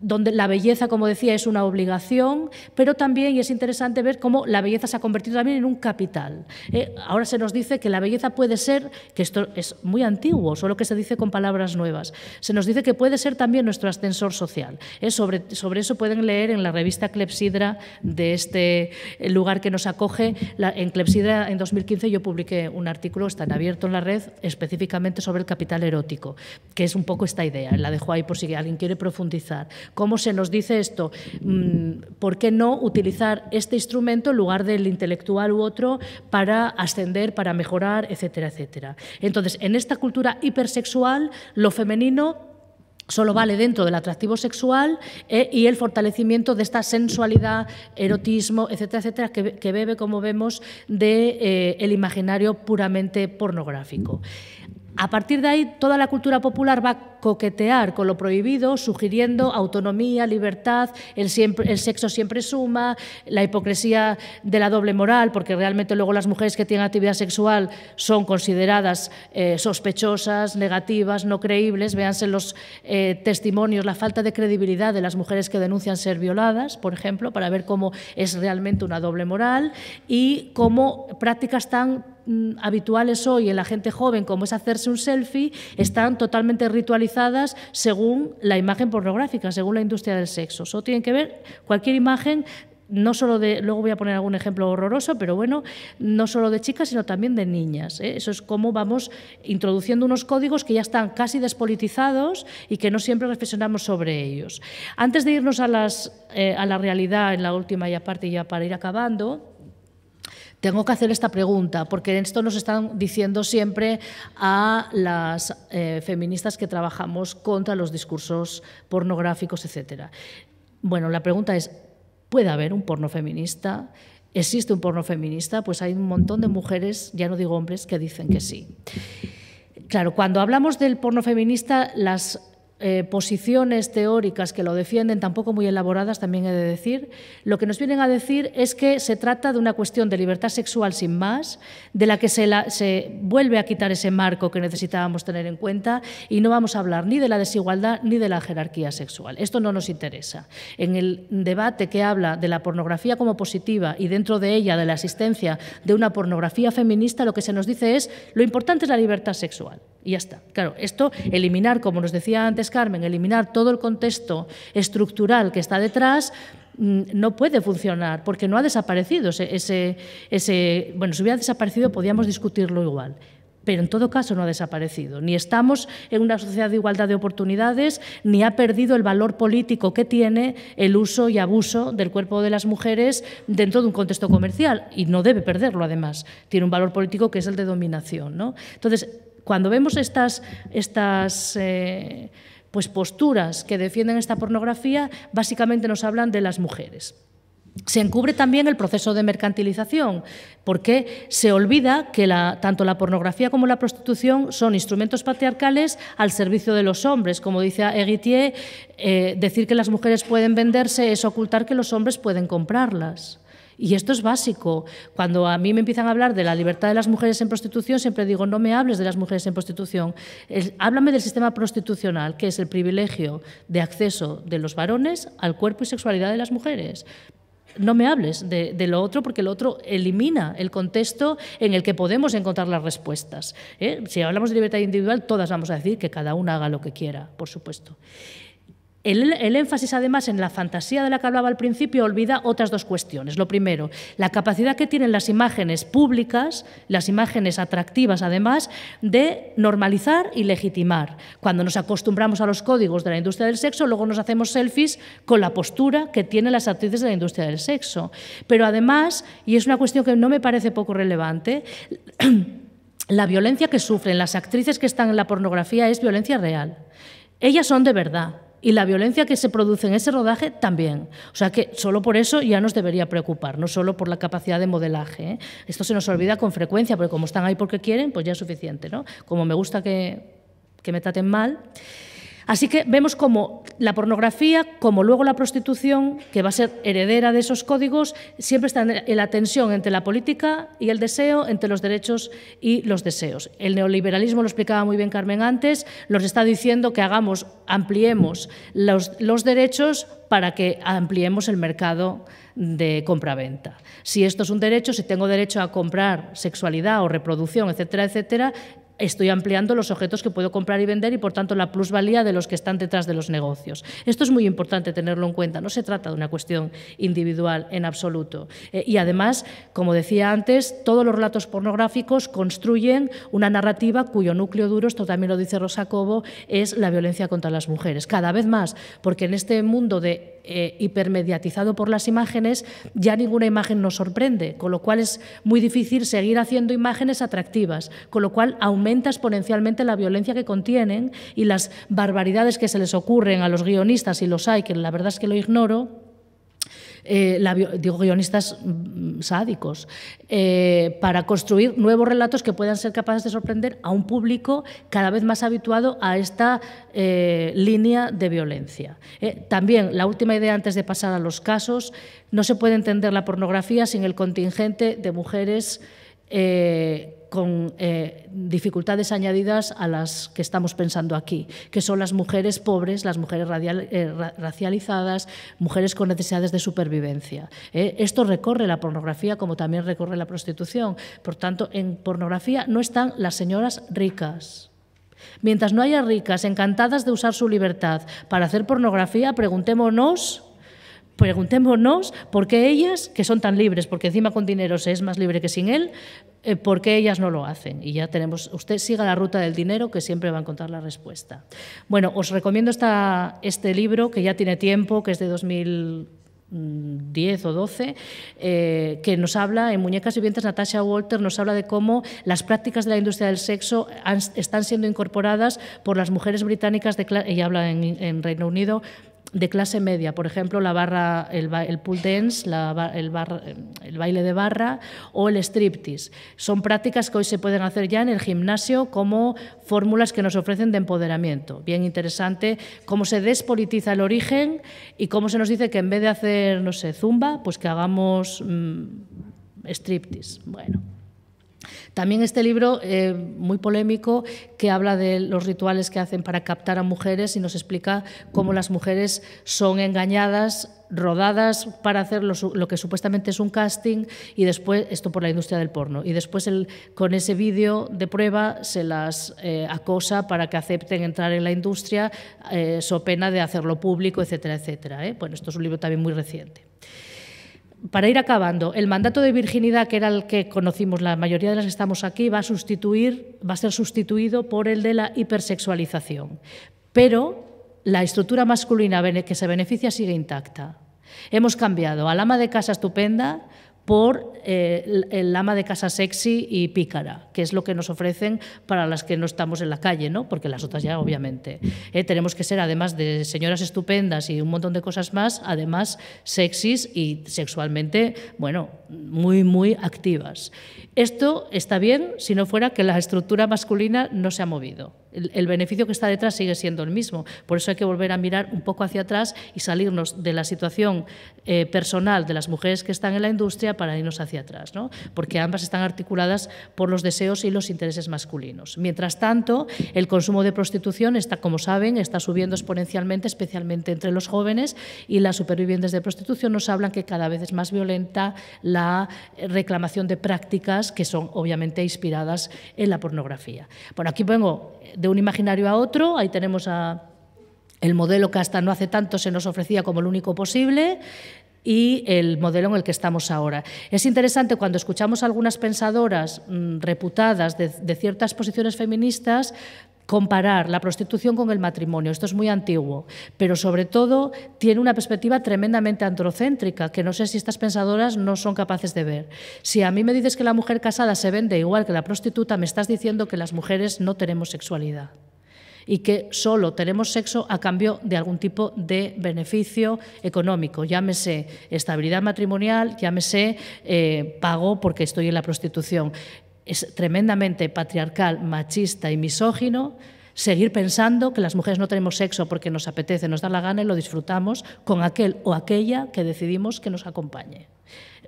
donde la belleza, como decía, es una obligación, pero también y es interesante ver cómo la belleza se ha convertido también en un capital. Eh, ahora se nos dice que la belleza puede ser, que esto es muy antiguo, solo que se dice con palabras nuevas, se nos dice que puede ser también nuestro ascensor social. Eh, sobre, sobre, eso pueden leer en la revista Clepsidra de este eh, lugar que nos acoge. en Clepsidra en 2015 yo publiqué un artículo, está en abierto en la red, específicamente sobre el capital erótico, que es un poco esta idea, la dejo ahí por si alguien quiere profundizar ¿Cómo se nos dice esto? Mm, ¿Por qué no utilizar este instrumento en lugar del intelectual u otro para ascender, para mejorar, etcétera, etcétera? Entonces, en esta cultura hipersexual, lo femenino solo vale dentro del atractivo sexual eh, y el fortalecimiento de esta sensualidad, erotismo, etcétera, etcétera, que, bebe, como vemos, del de, eh, imaginario puramente pornográfico. A partir de ahí, toda la cultura popular va a coquetear con lo prohibido, sugiriendo autonomía, libertad, el, sexo siempre suma, la hipocresía de la doble moral, porque realmente luego las mujeres que tienen actividad sexual son consideradas eh, sospechosas, negativas, no creíbles. Véanse los eh, testimonios, la falta de credibilidad de las mujeres que denuncian ser violadas, por ejemplo, para ver cómo es realmente una doble moral y cómo prácticas tan Mm, habituales hoy en la gente joven, como es hacerse un selfie, están totalmente ritualizadas según la imagen pornográfica, según la industria del sexo. Solo tienen que ver cualquier imagen no solo de, luego voy a poner algún ejemplo horroroso, pero bueno, no solo de chicas, sino también de niñas. ¿eh? Eso es como vamos introduciendo unos códigos que ya están casi despolitizados y que no siempre reflexionamos sobre ellos. Antes de irnos a, las, eh, a la realidad, en la última ya parte, ya para ir acabando, tengo que hacer esta pregunta, porque esto nos están diciendo siempre a las eh, feministas que trabajamos contra los discursos pornográficos, etc. Bueno, la pregunta es, ¿puede haber un porno feminista? ¿Existe un porno feminista? Pues hay un montón de mujeres, ya no digo hombres, que dicen que sí. Claro, cuando hablamos del porno feminista, las eh, posiciones teóricas que lo defienden, tampoco muy elaboradas, también he de decir, lo que nos vienen a decir es que se trata de una cuestión de libertad sexual sin más, de la que se, se vuelve a quitar ese marco que necesitábamos tener en cuenta y no vamos a hablar ni de la desigualdad ni de la jerarquía sexual. Esto no nos interesa. En el debate que habla de la pornografía como positiva y dentro de ella de la existencia de una pornografía feminista, lo que se nos dice es lo importante es la libertad sexual. Y ya está. Claro, esto, eliminar, como nos decía antes Carmen, eliminar todo el contexto estructural que está detrás mm, no puede funcionar porque no ha desaparecido ese, ese, bueno, si hubiera desaparecido podíamos discutirlo igual, pero en todo caso no ha desaparecido. Ni estamos en una sociedad de igualdad de oportunidades, ni ha perdido el valor político que tiene el uso y abuso del cuerpo de las mujeres dentro de un contexto comercial, y no debe perderlo además. Tiene un valor político que es el de dominación. ¿no? Entonces, cuando vemos estas, estas eh, pues posturas que defienden esta pornografía, básicamente nos hablan de las mujeres. Se encubre también el proceso de mercantilización, porque se olvida que tanto la pornografía como la prostitución son instrumentos patriarcales al servicio de los hombres. Como dice Héritier, eh, decir que las mujeres pueden venderse es ocultar que los hombres pueden comprarlas. Y esto es básico. Cuando a mí me empiezan a hablar de la libertad de las mujeres en prostitución, siempre digo, no me hables de las mujeres en prostitución. háblame del sistema prostitucional, que es el privilegio de acceso de los varones al cuerpo y sexualidad de las mujeres no me hables de, lo otro porque lo otro elimina el contexto en el que podemos encontrar las respuestas. ¿eh? Si hablamos de libertad individual, todas vamos a decir que cada una haga lo que quiera, por supuesto. El, énfasis, además, en la fantasía de la que hablaba al principio, olvida otras dos cuestiones. Lo primero, la capacidad que tienen las imágenes públicas, las imágenes atractivas, además, de normalizar y legitimar. Cuando nos acostumbramos a los códigos de la industria del sexo, luego nos hacemos selfies con la postura que tienen las actrices de la industria del sexo. Pero además, y es una cuestión que no me parece poco relevante, la violencia que sufren las actrices que están en la pornografía es violencia real. Ellas son de verdad y la violencia que se produce en ese rodaje también. O sea que solo por eso ya nos debería preocupar, no solo por la capacidad de modelaje. ¿eh? Esto se nos olvida con frecuencia, porque como están ahí porque quieren, pues ya es suficiente. ¿no? Como me gusta que, que me traten mal. Así que vemos como la pornografía, como luego la prostitución, que va a ser heredera de esos códigos, siempre está en la tensión entre la política y el deseo, entre los derechos y los deseos. El neoliberalismo, lo explicaba muy bien Carmen antes, nos está diciendo que hagamos, ampliemos los, los derechos para que ampliemos el mercado de compraventa. Si esto es un derecho, si tengo derecho a comprar sexualidad o reproducción, etcétera, etcétera, estoy ampliando los objetos que puedo comprar y vender y, por tanto, la plusvalía de los que están detrás de los negocios. Esto es muy importante tenerlo en cuenta. No se trata de una cuestión individual en absoluto. Eh, y, además, como decía antes, todos los relatos pornográficos construyen una narrativa cuyo núcleo duro, esto también lo dice Rosa Cobo, es la violencia contra las mujeres. Cada vez más, porque en este mundo de eh, hipermediatizado por las imágenes, ya ninguna imagen nos sorprende, con lo cual es muy difícil seguir haciendo imágenes atractivas, con lo cual aumenta exponencialmente la violencia que contienen y las barbaridades que se les ocurren a los guionistas, y los hay, que la verdad es que lo ignoro, eh, digo guionistas mm, sádicos, eh, para construir nuevos relatos que puedan ser capaces de sorprender a un público cada vez más habituado a esta eh, línea de violencia. también, la última idea antes de pasar a los casos, no se puede entender la pornografía sin el contingente de mujeres eh, con eh, dificultades añadidas a las que estamos pensando aquí, que son las mujeres pobres, las mujeres eh, racializadas, mujeres con necesidades de supervivencia. esto recorre la pornografía como también recorre la prostitución. Por tanto, en pornografía no están las señoras ricas. Mientras no haya ricas encantadas de usar su libertad para hacer pornografía, preguntémonos preguntémonos por qué ellas, que son tan libres, porque encima con dinero se es más libre que sin él, eh, por qué ellas no lo hacen. Y ya tenemos, usted siga la ruta del dinero, que siempre va a encontrar la respuesta. Bueno, os recomiendo esta, este libro, que ya tiene tiempo, que es de 2010 mm, o 12, eh, que nos habla, en Muñecas Vivientes, Natasha Walter nos habla de cómo las prácticas de la industria del sexo están siendo incorporadas por las mujeres británicas, de, ella habla en, en Reino Unido, de clase media, por ejemplo, la barra, el, el pool dance, el, baile de barra o el striptease. Son prácticas que hoy se pueden hacer ya en el gimnasio como fórmulas que nos ofrecen de empoderamiento. Bien interesante cómo se despolitiza el origen y cómo se nos dice que en vez de hacer, no sé, zumba, pues que hagamos mm, striptease. Bueno. También este libro, eh, muy polémico, que habla de los rituales que hacen para captar a mujeres y nos explica cómo las mujeres son engañadas rodadas para hacer lo, que supuestamente es un casting y después, esto por la industria del porno, y después con ese vídeo de prueba se las eh, acosa para que acepten entrar en la industria, eh, so pena de hacerlo público, etcétera, etcétera. Bueno, esto es un libro también muy reciente para ir acabando, el mandato de virginidad, que era el que conocimos la mayoría de las que estamos aquí, va a, sustituir, va a ser sustituido por el de la hipersexualización. Pero la estructura masculina que se beneficia sigue intacta. Hemos cambiado al ama de casa estupenda por eh, el, ama de casa sexy y pícara, que es lo que nos ofrecen para las que no estamos en la calle, ¿no? porque las otras ya obviamente. Eh, tenemos que ser, además de señoras estupendas y un montón de cosas más, además sexys y sexualmente, bueno, muy, muy activas. Esto está bien si no fuera que la estructura masculina no se ha movido el, beneficio que está detrás sigue siendo el mismo. Por eso hay que volver a mirar un poco hacia atrás y salirnos de la situación eh, personal de las mujeres que están en la industria para irnos hacia atrás, ¿no? porque ambas están articuladas por los deseos y los intereses masculinos. Mientras tanto, el consumo de prostitución está, como saben, está subiendo exponencialmente, especialmente entre los jóvenes, y las supervivientes de prostitución nos hablan que cada vez es más violenta la eh, reclamación de prácticas que son obviamente inspiradas en la pornografía. Bueno, aquí vengo de de un imaginario a otro. Ahí tenemos a el modelo que hasta no hace tanto se nos ofrecía como el único posible y el modelo en el que estamos ahora. Es interesante cuando escuchamos a algunas pensadoras mm, reputadas de ciertas posiciones feministas comparar la prostitución con el matrimonio. Esto es muy antiguo, pero sobre todo tiene una perspectiva tremendamente androcéntrica, que no sé si estas pensadoras no son capaces de ver. Si a mí me dices que la mujer casada se vende igual que la prostituta, me estás diciendo que las mujeres no tenemos sexualidad y que solo tenemos sexo a cambio de algún tipo de beneficio económico, llámese estabilidad matrimonial, llámese eh, pago porque estoy en la prostitución es tremendamente patriarcal, machista y misógino, seguir pensando que las mujeres no tenemos sexo porque nos apetece, nos da la gana y lo disfrutamos con aquel o aquella que decidimos que nos acompañe.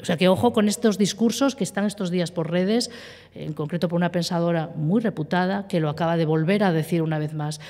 O sea que ojo con estos discursos que están estos días por redes, en concreto por una pensadora muy reputada que lo acaba de volver a decir una vez más.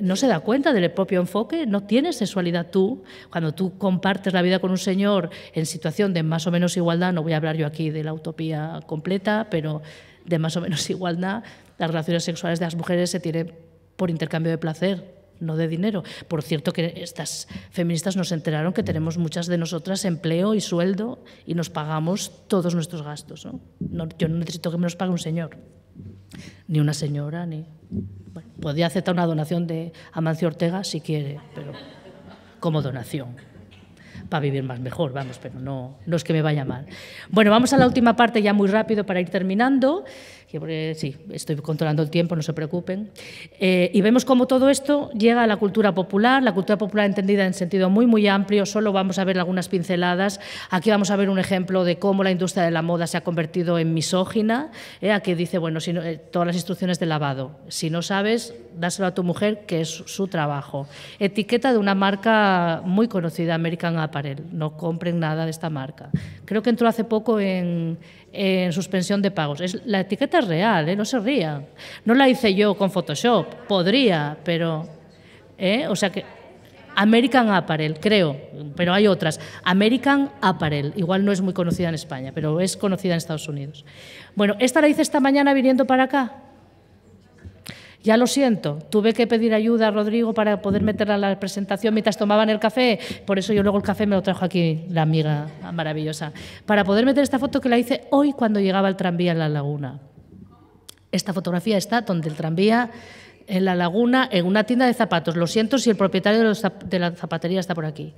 No se da cuenta del propio enfoque, no tienes sexualidad tú. Cuando tú compartes la vida con un señor en situación de más o menos igualdad, no voy a hablar yo aquí de la utopía completa, pero de más o menos igualdad, las relaciones sexuales de las mujeres se tienen por intercambio de placer, no de dinero. Por cierto, que estas feministas nos enteraron que tenemos muchas de nosotras empleo y sueldo y nos pagamos todos nuestros gastos. ¿no? yo no necesito que me los pague un señor, ni una señora, ni... podría aceptar una donación de Amancio Ortega si quiere, pero como donación para vivir más mejor, vamos, pero no, no es que me vaya mal. Bueno, vamos a la última parte ya muy rápido para ir terminando sí, estoy controlando el tiempo, no se preocupen. Eh, y vemos cómo todo esto llega a la cultura popular, la cultura popular entendida en sentido muy, muy amplio, solo vamos a ver algunas pinceladas. Aquí vamos a ver un ejemplo de cómo la industria de la moda se ha convertido en misógina, eh, Aquí dice, bueno, si eh, todas las instrucciones de lavado. Si no sabes, dáselo a tu mujer, que es su trabajo. Etiqueta de una marca muy conocida, American Apparel. No compren nada de esta marca. Creo que entró hace poco en en suspensión de pagos. Es, la etiqueta es real, ¿eh? no se rían. No la hice yo con Photoshop, podría, pero... ¿eh? O sea que American Apparel, creo, pero hay otras. American Apparel, igual no es muy conocida en España, pero es conocida en Estados Unidos. Bueno, esta la hice esta mañana viniendo para acá. Ya lo siento, tuve que pedir ayuda a Rodrigo para poder mm. meterla en la presentación mientras tomaban el café, por eso yo luego el café me lo trajo aquí la amiga maravillosa, para poder meter esta foto que la hice hoy cuando llegaba el tranvía en la laguna. Esta fotografía está donde el tranvía en la laguna, en una tienda de zapatos. Lo siento si el propietario de la zapatería está por aquí.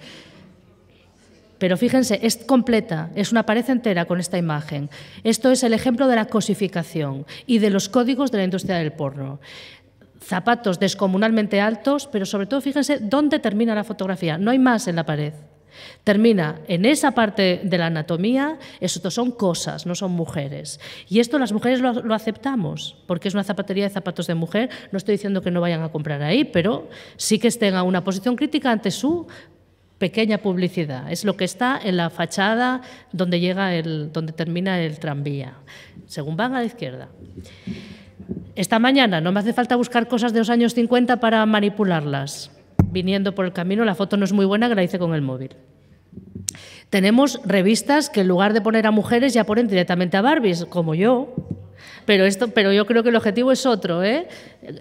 Pero fíjense, es completa, es una pared entera con esta imagen. Esto es el ejemplo de la cosificación y de los códigos de la industria del porno zapatos descomunalmente altos, pero sobre todo fíjense dónde termina la fotografía, no hay más en la pared. Termina en esa parte de la anatomía, eso son cosas, no son mujeres. Y esto las mujeres lo, aceptamos, porque es una zapatería de zapatos de mujer. No estoy diciendo que no vayan a comprar ahí, pero sí que estén a una posición crítica ante su pequeña publicidad. Es lo que está en la fachada donde, llega el, donde termina el tranvía, según van a la izquierda. Esta mañana no me hace falta buscar cosas de los años 50 para manipularlas. Viniendo por el camino, la foto no es muy buena, que la hice con el móvil. Tenemos revistas que en lugar de poner a mujeres ya ponen directamente a Barbies, como yo. Pero, esto, pero yo creo que el objetivo es otro. ¿eh?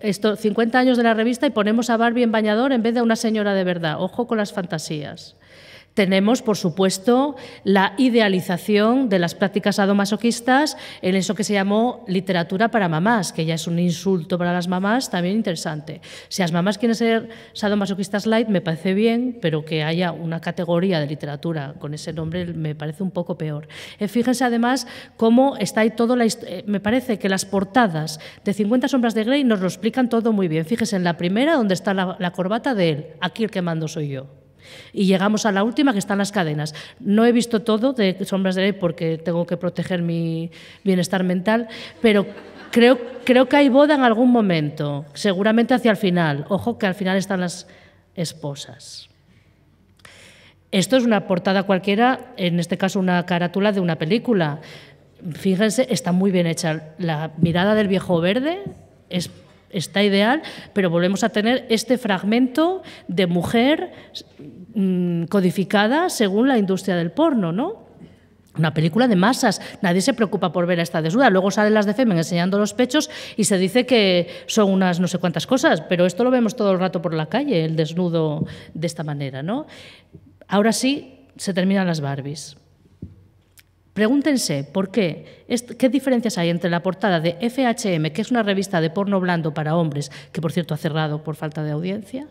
Esto, 50 años de la revista y ponemos a Barbie en bañador en vez de a una señora de verdad. Ojo con las fantasías. Tenemos, por supuesto, la idealización de las prácticas sadomasoquistas en eso que se llamó literatura para mamás, que ya es un insulto para las mamás, también interesante. Si las mamás quieren ser sadomasoquistas light, me parece bien, pero que haya una categoría de literatura con ese nombre me parece un poco peor. Eh, fíjense además cómo está ahí todo la eh, me parece que las portadas de 50 sombras de Grey nos lo explican todo muy bien. Fíjense en la primera donde está la, la corbata de él, aquí el que mando soy yo. Y llegamos a la última, que están las cadenas. No he visto todo de Sombras de Ley porque tengo que proteger mi bienestar mental, pero creo, creo que hay boda en algún momento, seguramente hacia el final. Ojo que al final están las esposas. Esto es una portada cualquiera, en este caso una carátula de una película. Fíjense, está muy bien hecha. La mirada del viejo verde es está ideal, pero volvemos a tener este fragmento de mujer mm, codificada según la industria del porno, ¿no? Una película de masas, nadie se preocupa por ver a esta desnuda. Luego salen las de Femen enseñando los pechos y se dice que son unas no sé cuántas cosas, pero esto lo vemos todo el rato por la calle, el desnudo de esta manera, ¿no? Ahora sí, se terminan las Barbies. Pregúntense por qué, qué diferencias hay entre la portada de FHM, que es una revista de porno blando para hombres, que por cierto ha cerrado por falta de audiencia,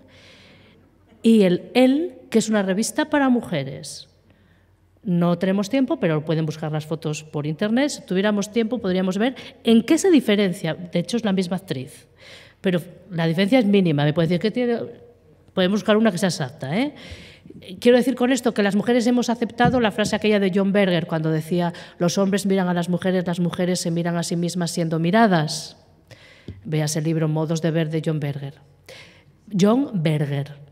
y el El, que es una revista para mujeres. No tenemos tiempo, pero pueden buscar las fotos por internet. Si tuviéramos tiempo, podríamos ver en qué se diferencia. De hecho, es la misma actriz, pero la diferencia es mínima. Me puede decir que tiene. Podemos buscar una que sea exacta, ¿eh? Quiero decir con esto que las mujeres hemos aceptado la frase aquella de John Berger cuando decía los hombres miran a las mujeres, las mujeres se miran a sí mismas siendo miradas. Veas el libro Modos de ver de John Berger. John Berger.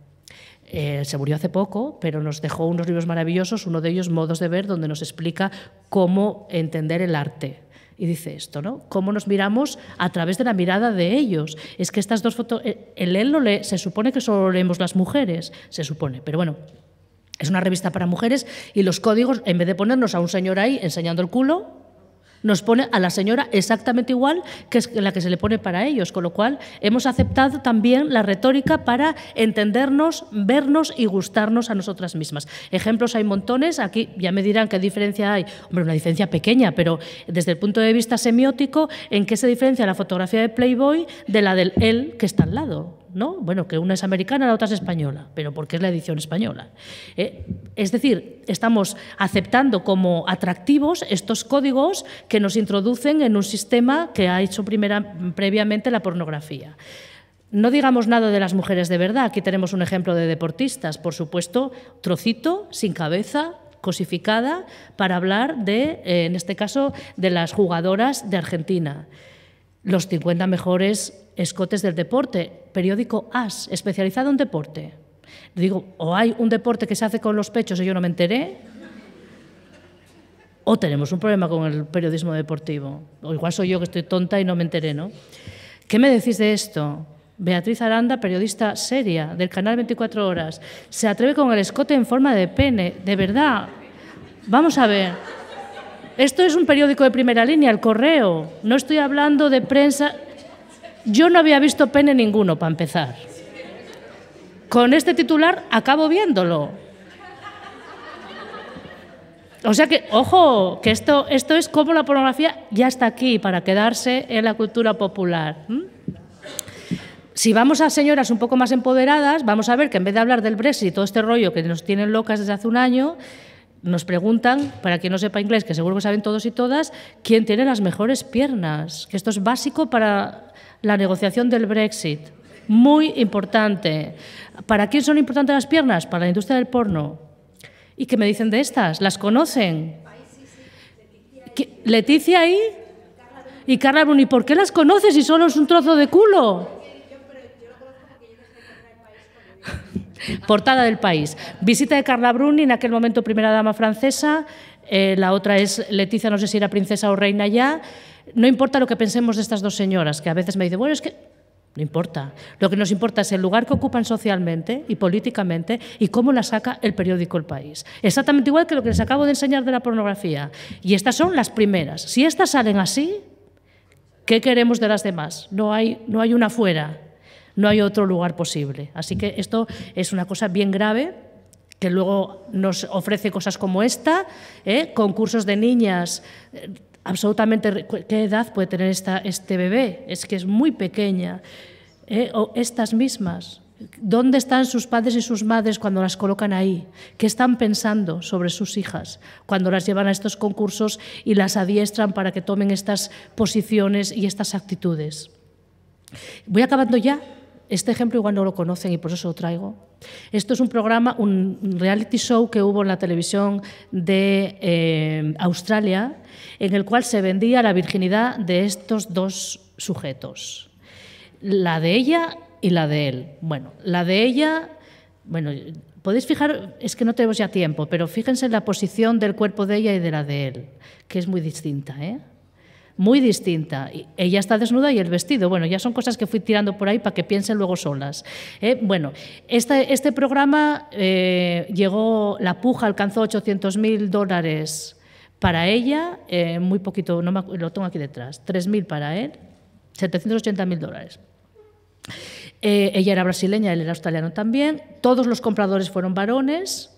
Eh, se murió hace poco, pero nos dejó unos libros maravillosos, uno de ellos Modos de ver, donde nos explica cómo entender el arte, y dice esto, ¿no? ¿Cómo nos miramos a través de la mirada de ellos? Es que estas dos fotos, eh, el él lo lee, se supone que solo leemos las mujeres, se supone, pero bueno, es una revista para mujeres y los códigos, en vez de ponernos a un señor ahí enseñando el culo, nos pone a la señora exactamente igual que es la que se le pone para ellos, con lo cual hemos aceptado también la retórica para entendernos, vernos y gustarnos a nosotras mismas. Ejemplos hay montones, aquí ya me dirán qué diferencia hay, hombre, una diferencia pequeña, pero desde el punto de vista semiótico, ¿en qué se diferencia la fotografía de Playboy de la del él que está al lado? ¿no? Bueno, que una es americana, la otra es española, pero porque es la edición española. Eh, es decir, estamos aceptando como atractivos estos códigos que nos introducen en un sistema que ha hecho previamente la pornografía. No digamos nada de las mujeres de verdad. Aquí tenemos un ejemplo de deportistas, por supuesto, trocito, sin cabeza, cosificada, para hablar de, eh, en este caso, de las jugadoras de Argentina. Los 50 mejores escotes del deporte periódico AS, especializado en deporte. digo, o hay un deporte que se hace con los pechos y yo no me enteré, o tenemos un problema con el periodismo deportivo. O igual soy yo que estoy tonta y no me enteré, ¿no? ¿Qué me decís de esto? Beatriz Aranda, periodista seria del canal 24 Horas, se atreve con el escote en forma de pene, de verdad. Vamos a ver. Esto es un periódico de primera línea, el correo. No estoy hablando de prensa. Yo no había visto pene ninguno, para empezar. Con este titular acabo viéndolo. O sea que, ojo, que esto, esto es como la pornografía ya está aquí para quedarse en la cultura popular. Si vamos a señoras un poco más empoderadas, vamos a ver que en vez de hablar del Brexit y todo este rollo que nos tienen locas desde hace un año, nos preguntan, para quien no sepa inglés, que seguro que saben todos y todas, quién tiene las mejores piernas, que esto es básico para la negociación del Brexit. Muy importante. ¿Para quién son importantes las piernas? Para la industria del porno. ¿Y qué me dicen de estas? ¿Las conocen? Leticia ahí y Carla Bruni, ¿por qué las conoces si solo es un trozo de culo? Portada del país. Visita de Carla Bruni, en aquel momento primera dama francesa. Eh, la otra es Leticia, no sé si era princesa o reina ya no importa lo que pensemos de estas dos señoras, que a veces me dicen, bueno, es que no importa. Lo que nos importa es el lugar que ocupan socialmente y políticamente y cómo la saca el periódico El País. Exactamente igual que lo que les acabo de enseñar de la pornografía. Y estas son las primeras. Si estas salen así, ¿qué queremos de las demás? No hay, no hay una fuera, no hay otro lugar posible. Así que esto es una cosa bien grave que luego nos ofrece cosas como esta, ¿eh? concursos de niñas eh, absolutamente qué edad puede tener esta, este bebé, es que es muy pequeña, ¿eh? o estas mismas. ¿Dónde están sus padres y sus madres cuando las colocan ahí? ¿Qué están pensando sobre sus hijas cuando las llevan a estos concursos y las adiestran para que tomen estas posiciones y estas actitudes? Voy acabando ya, este ejemplo igual no lo conocen y por eso lo traigo. Esto es un programa, un reality show que hubo en la televisión de eh, Australia, en el cual se vendía la virginidad de estos dos sujetos. La de ella y la de él. Bueno, la de ella, bueno, podéis fijar, es que no tenemos ya tiempo, pero fíjense en la posición del cuerpo de ella y de la de él, que es muy distinta, ¿eh? muy distinta. Ella está desnuda y el vestido. Bueno, ya son cosas que fui tirando por ahí para que piensen luego solas. ¿eh? bueno, este, este programa eh, llegó, la puja alcanzó 800 mil dólares para ella, eh, muy poquito, no lo tengo aquí detrás, 3.000 para él, 780 mil dólares. ella era brasileña, él era australiano también. Todos los compradores fueron varones.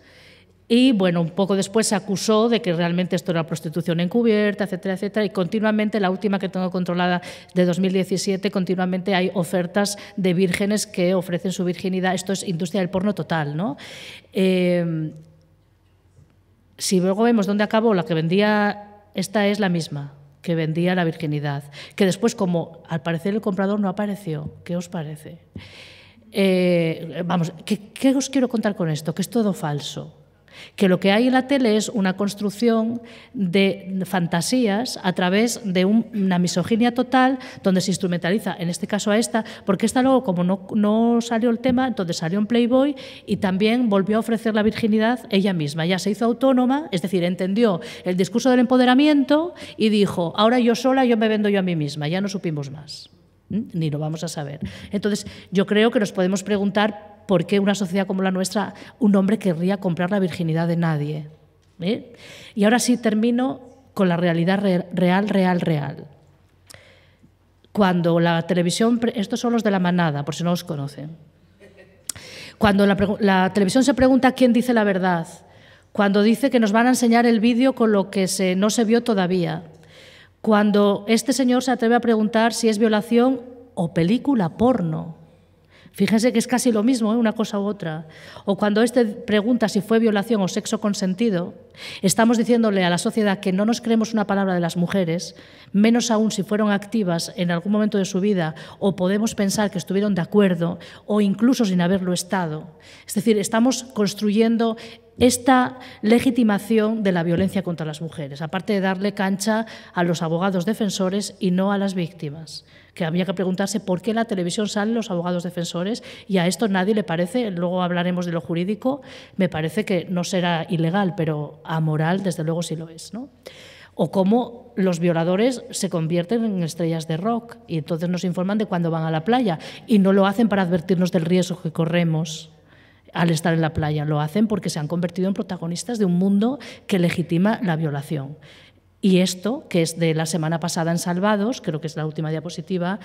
Y bueno, un poco después se acusó de que realmente esto era prostitución encubierta, etcétera, etcétera. Y continuamente, la última que tengo controlada de 2017, continuamente hay ofertas de vírgenes que ofrecen su virginidad. Esto es industria del porno total, ¿no? Em, si luego vemos dónde acabó la que vendía, esta es la misma que vendía la virginidad, que después como al parecer el comprador no apareció, ¿qué os parece? Eh, vamos, ¿qué os quiero contar con esto? Que es todo falso que lo que hay en la tele es una construcción de fantasías a través de una misoginia total donde se instrumentaliza, en este caso a esta, porque esta luego, como no, no salió el tema, entonces salió en Playboy y también volvió a ofrecer la virginidad ella misma. Ya se hizo autónoma, es decir, entendió el discurso del empoderamiento y dijo, ahora yo sola, yo me vendo yo a mí misma, ya no supimos más, ni lo vamos a saber. Entonces, yo creo que nos podemos preguntar por qué una sociedad como la nuestra, un hombre querría comprar la virginidad de nadie. ¿Eh? Y ahora sí termino con la realidad real, real, real. Cuando la televisión, estos son los de la manada, por si no os conocen. Cuando la, televisión se pregunta quién dice la verdad, cuando dice que nos van a enseñar el vídeo con lo que no se vio todavía, cuando este señor se atreve a preguntar si es violación o película porno. Fíjense que es casi lo mismo, ¿eh? una cosa u otra. O cuando este pregunta si fue violación o sexo consentido, estamos diciéndole a la sociedad que no nos creemos una palabra de las mujeres, menos aún si fueron activas en algún momento de su vida o podemos pensar que estuvieron de acuerdo o incluso sin haberlo estado. Es decir, estamos construyendo esta legitimación de la violencia contra las mujeres, aparte de darle cancha a los abogados defensores y no a las víctimas. Que había que preguntarse por qué en la televisión salen los abogados defensores y a esto nadie le parece, luego hablaremos de lo jurídico, me parece que no será ilegal, pero amoral desde luego sí lo es. ¿no? O cómo los violadores se convierten en estrellas de rock y entonces nos informan de cuándo van a la playa y no lo hacen para advertirnos del riesgo que corremos al estar en la playa. Lo hacen porque se han convertido en protagonistas de un mundo que legitima la violación. Y esto, que es de la semana pasada en Salvados, creo que es la última diapositiva,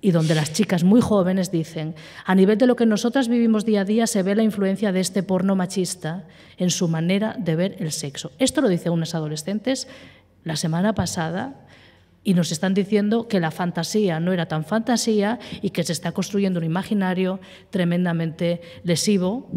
y donde las chicas muy jóvenes dicen, a nivel de lo que nosotras vivimos día a día se ve la influencia de este porno machista en su manera de ver el sexo. Esto lo dicen unas adolescentes la semana pasada y nos están diciendo que la fantasía no era tan fantasía y que se está construyendo un imaginario tremendamente lesivo.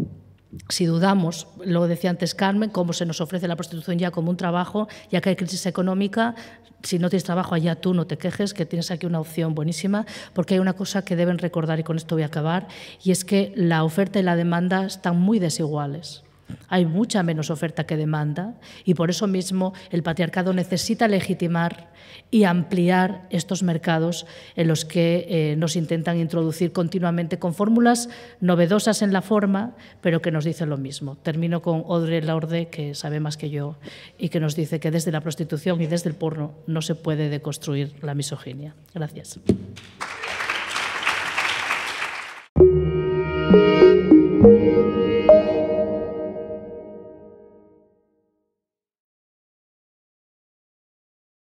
Si dudamos, lo decía antes Carmen, cómo se nos ofrece la prostitución ya como un trabajo, ya que hay crisis económica, si no tienes trabajo allá tú no te quejes, que tienes aquí una opción buenísima, porque hay una cosa que deben recordar y con esto voy a acabar, y es que la oferta y la demanda están muy desiguales. Hay mucha menos oferta que demanda y por eso mismo el patriarcado necesita legitimar y ampliar estos mercados en los que eh, nos intentan introducir continuamente con fórmulas novedosas en la forma, pero que nos dicen lo mismo. Termino con Audrey Lorde, que sabe más que yo, y que nos dice que desde la prostitución y desde el porno no se puede deconstruir la misoginia. Gracias.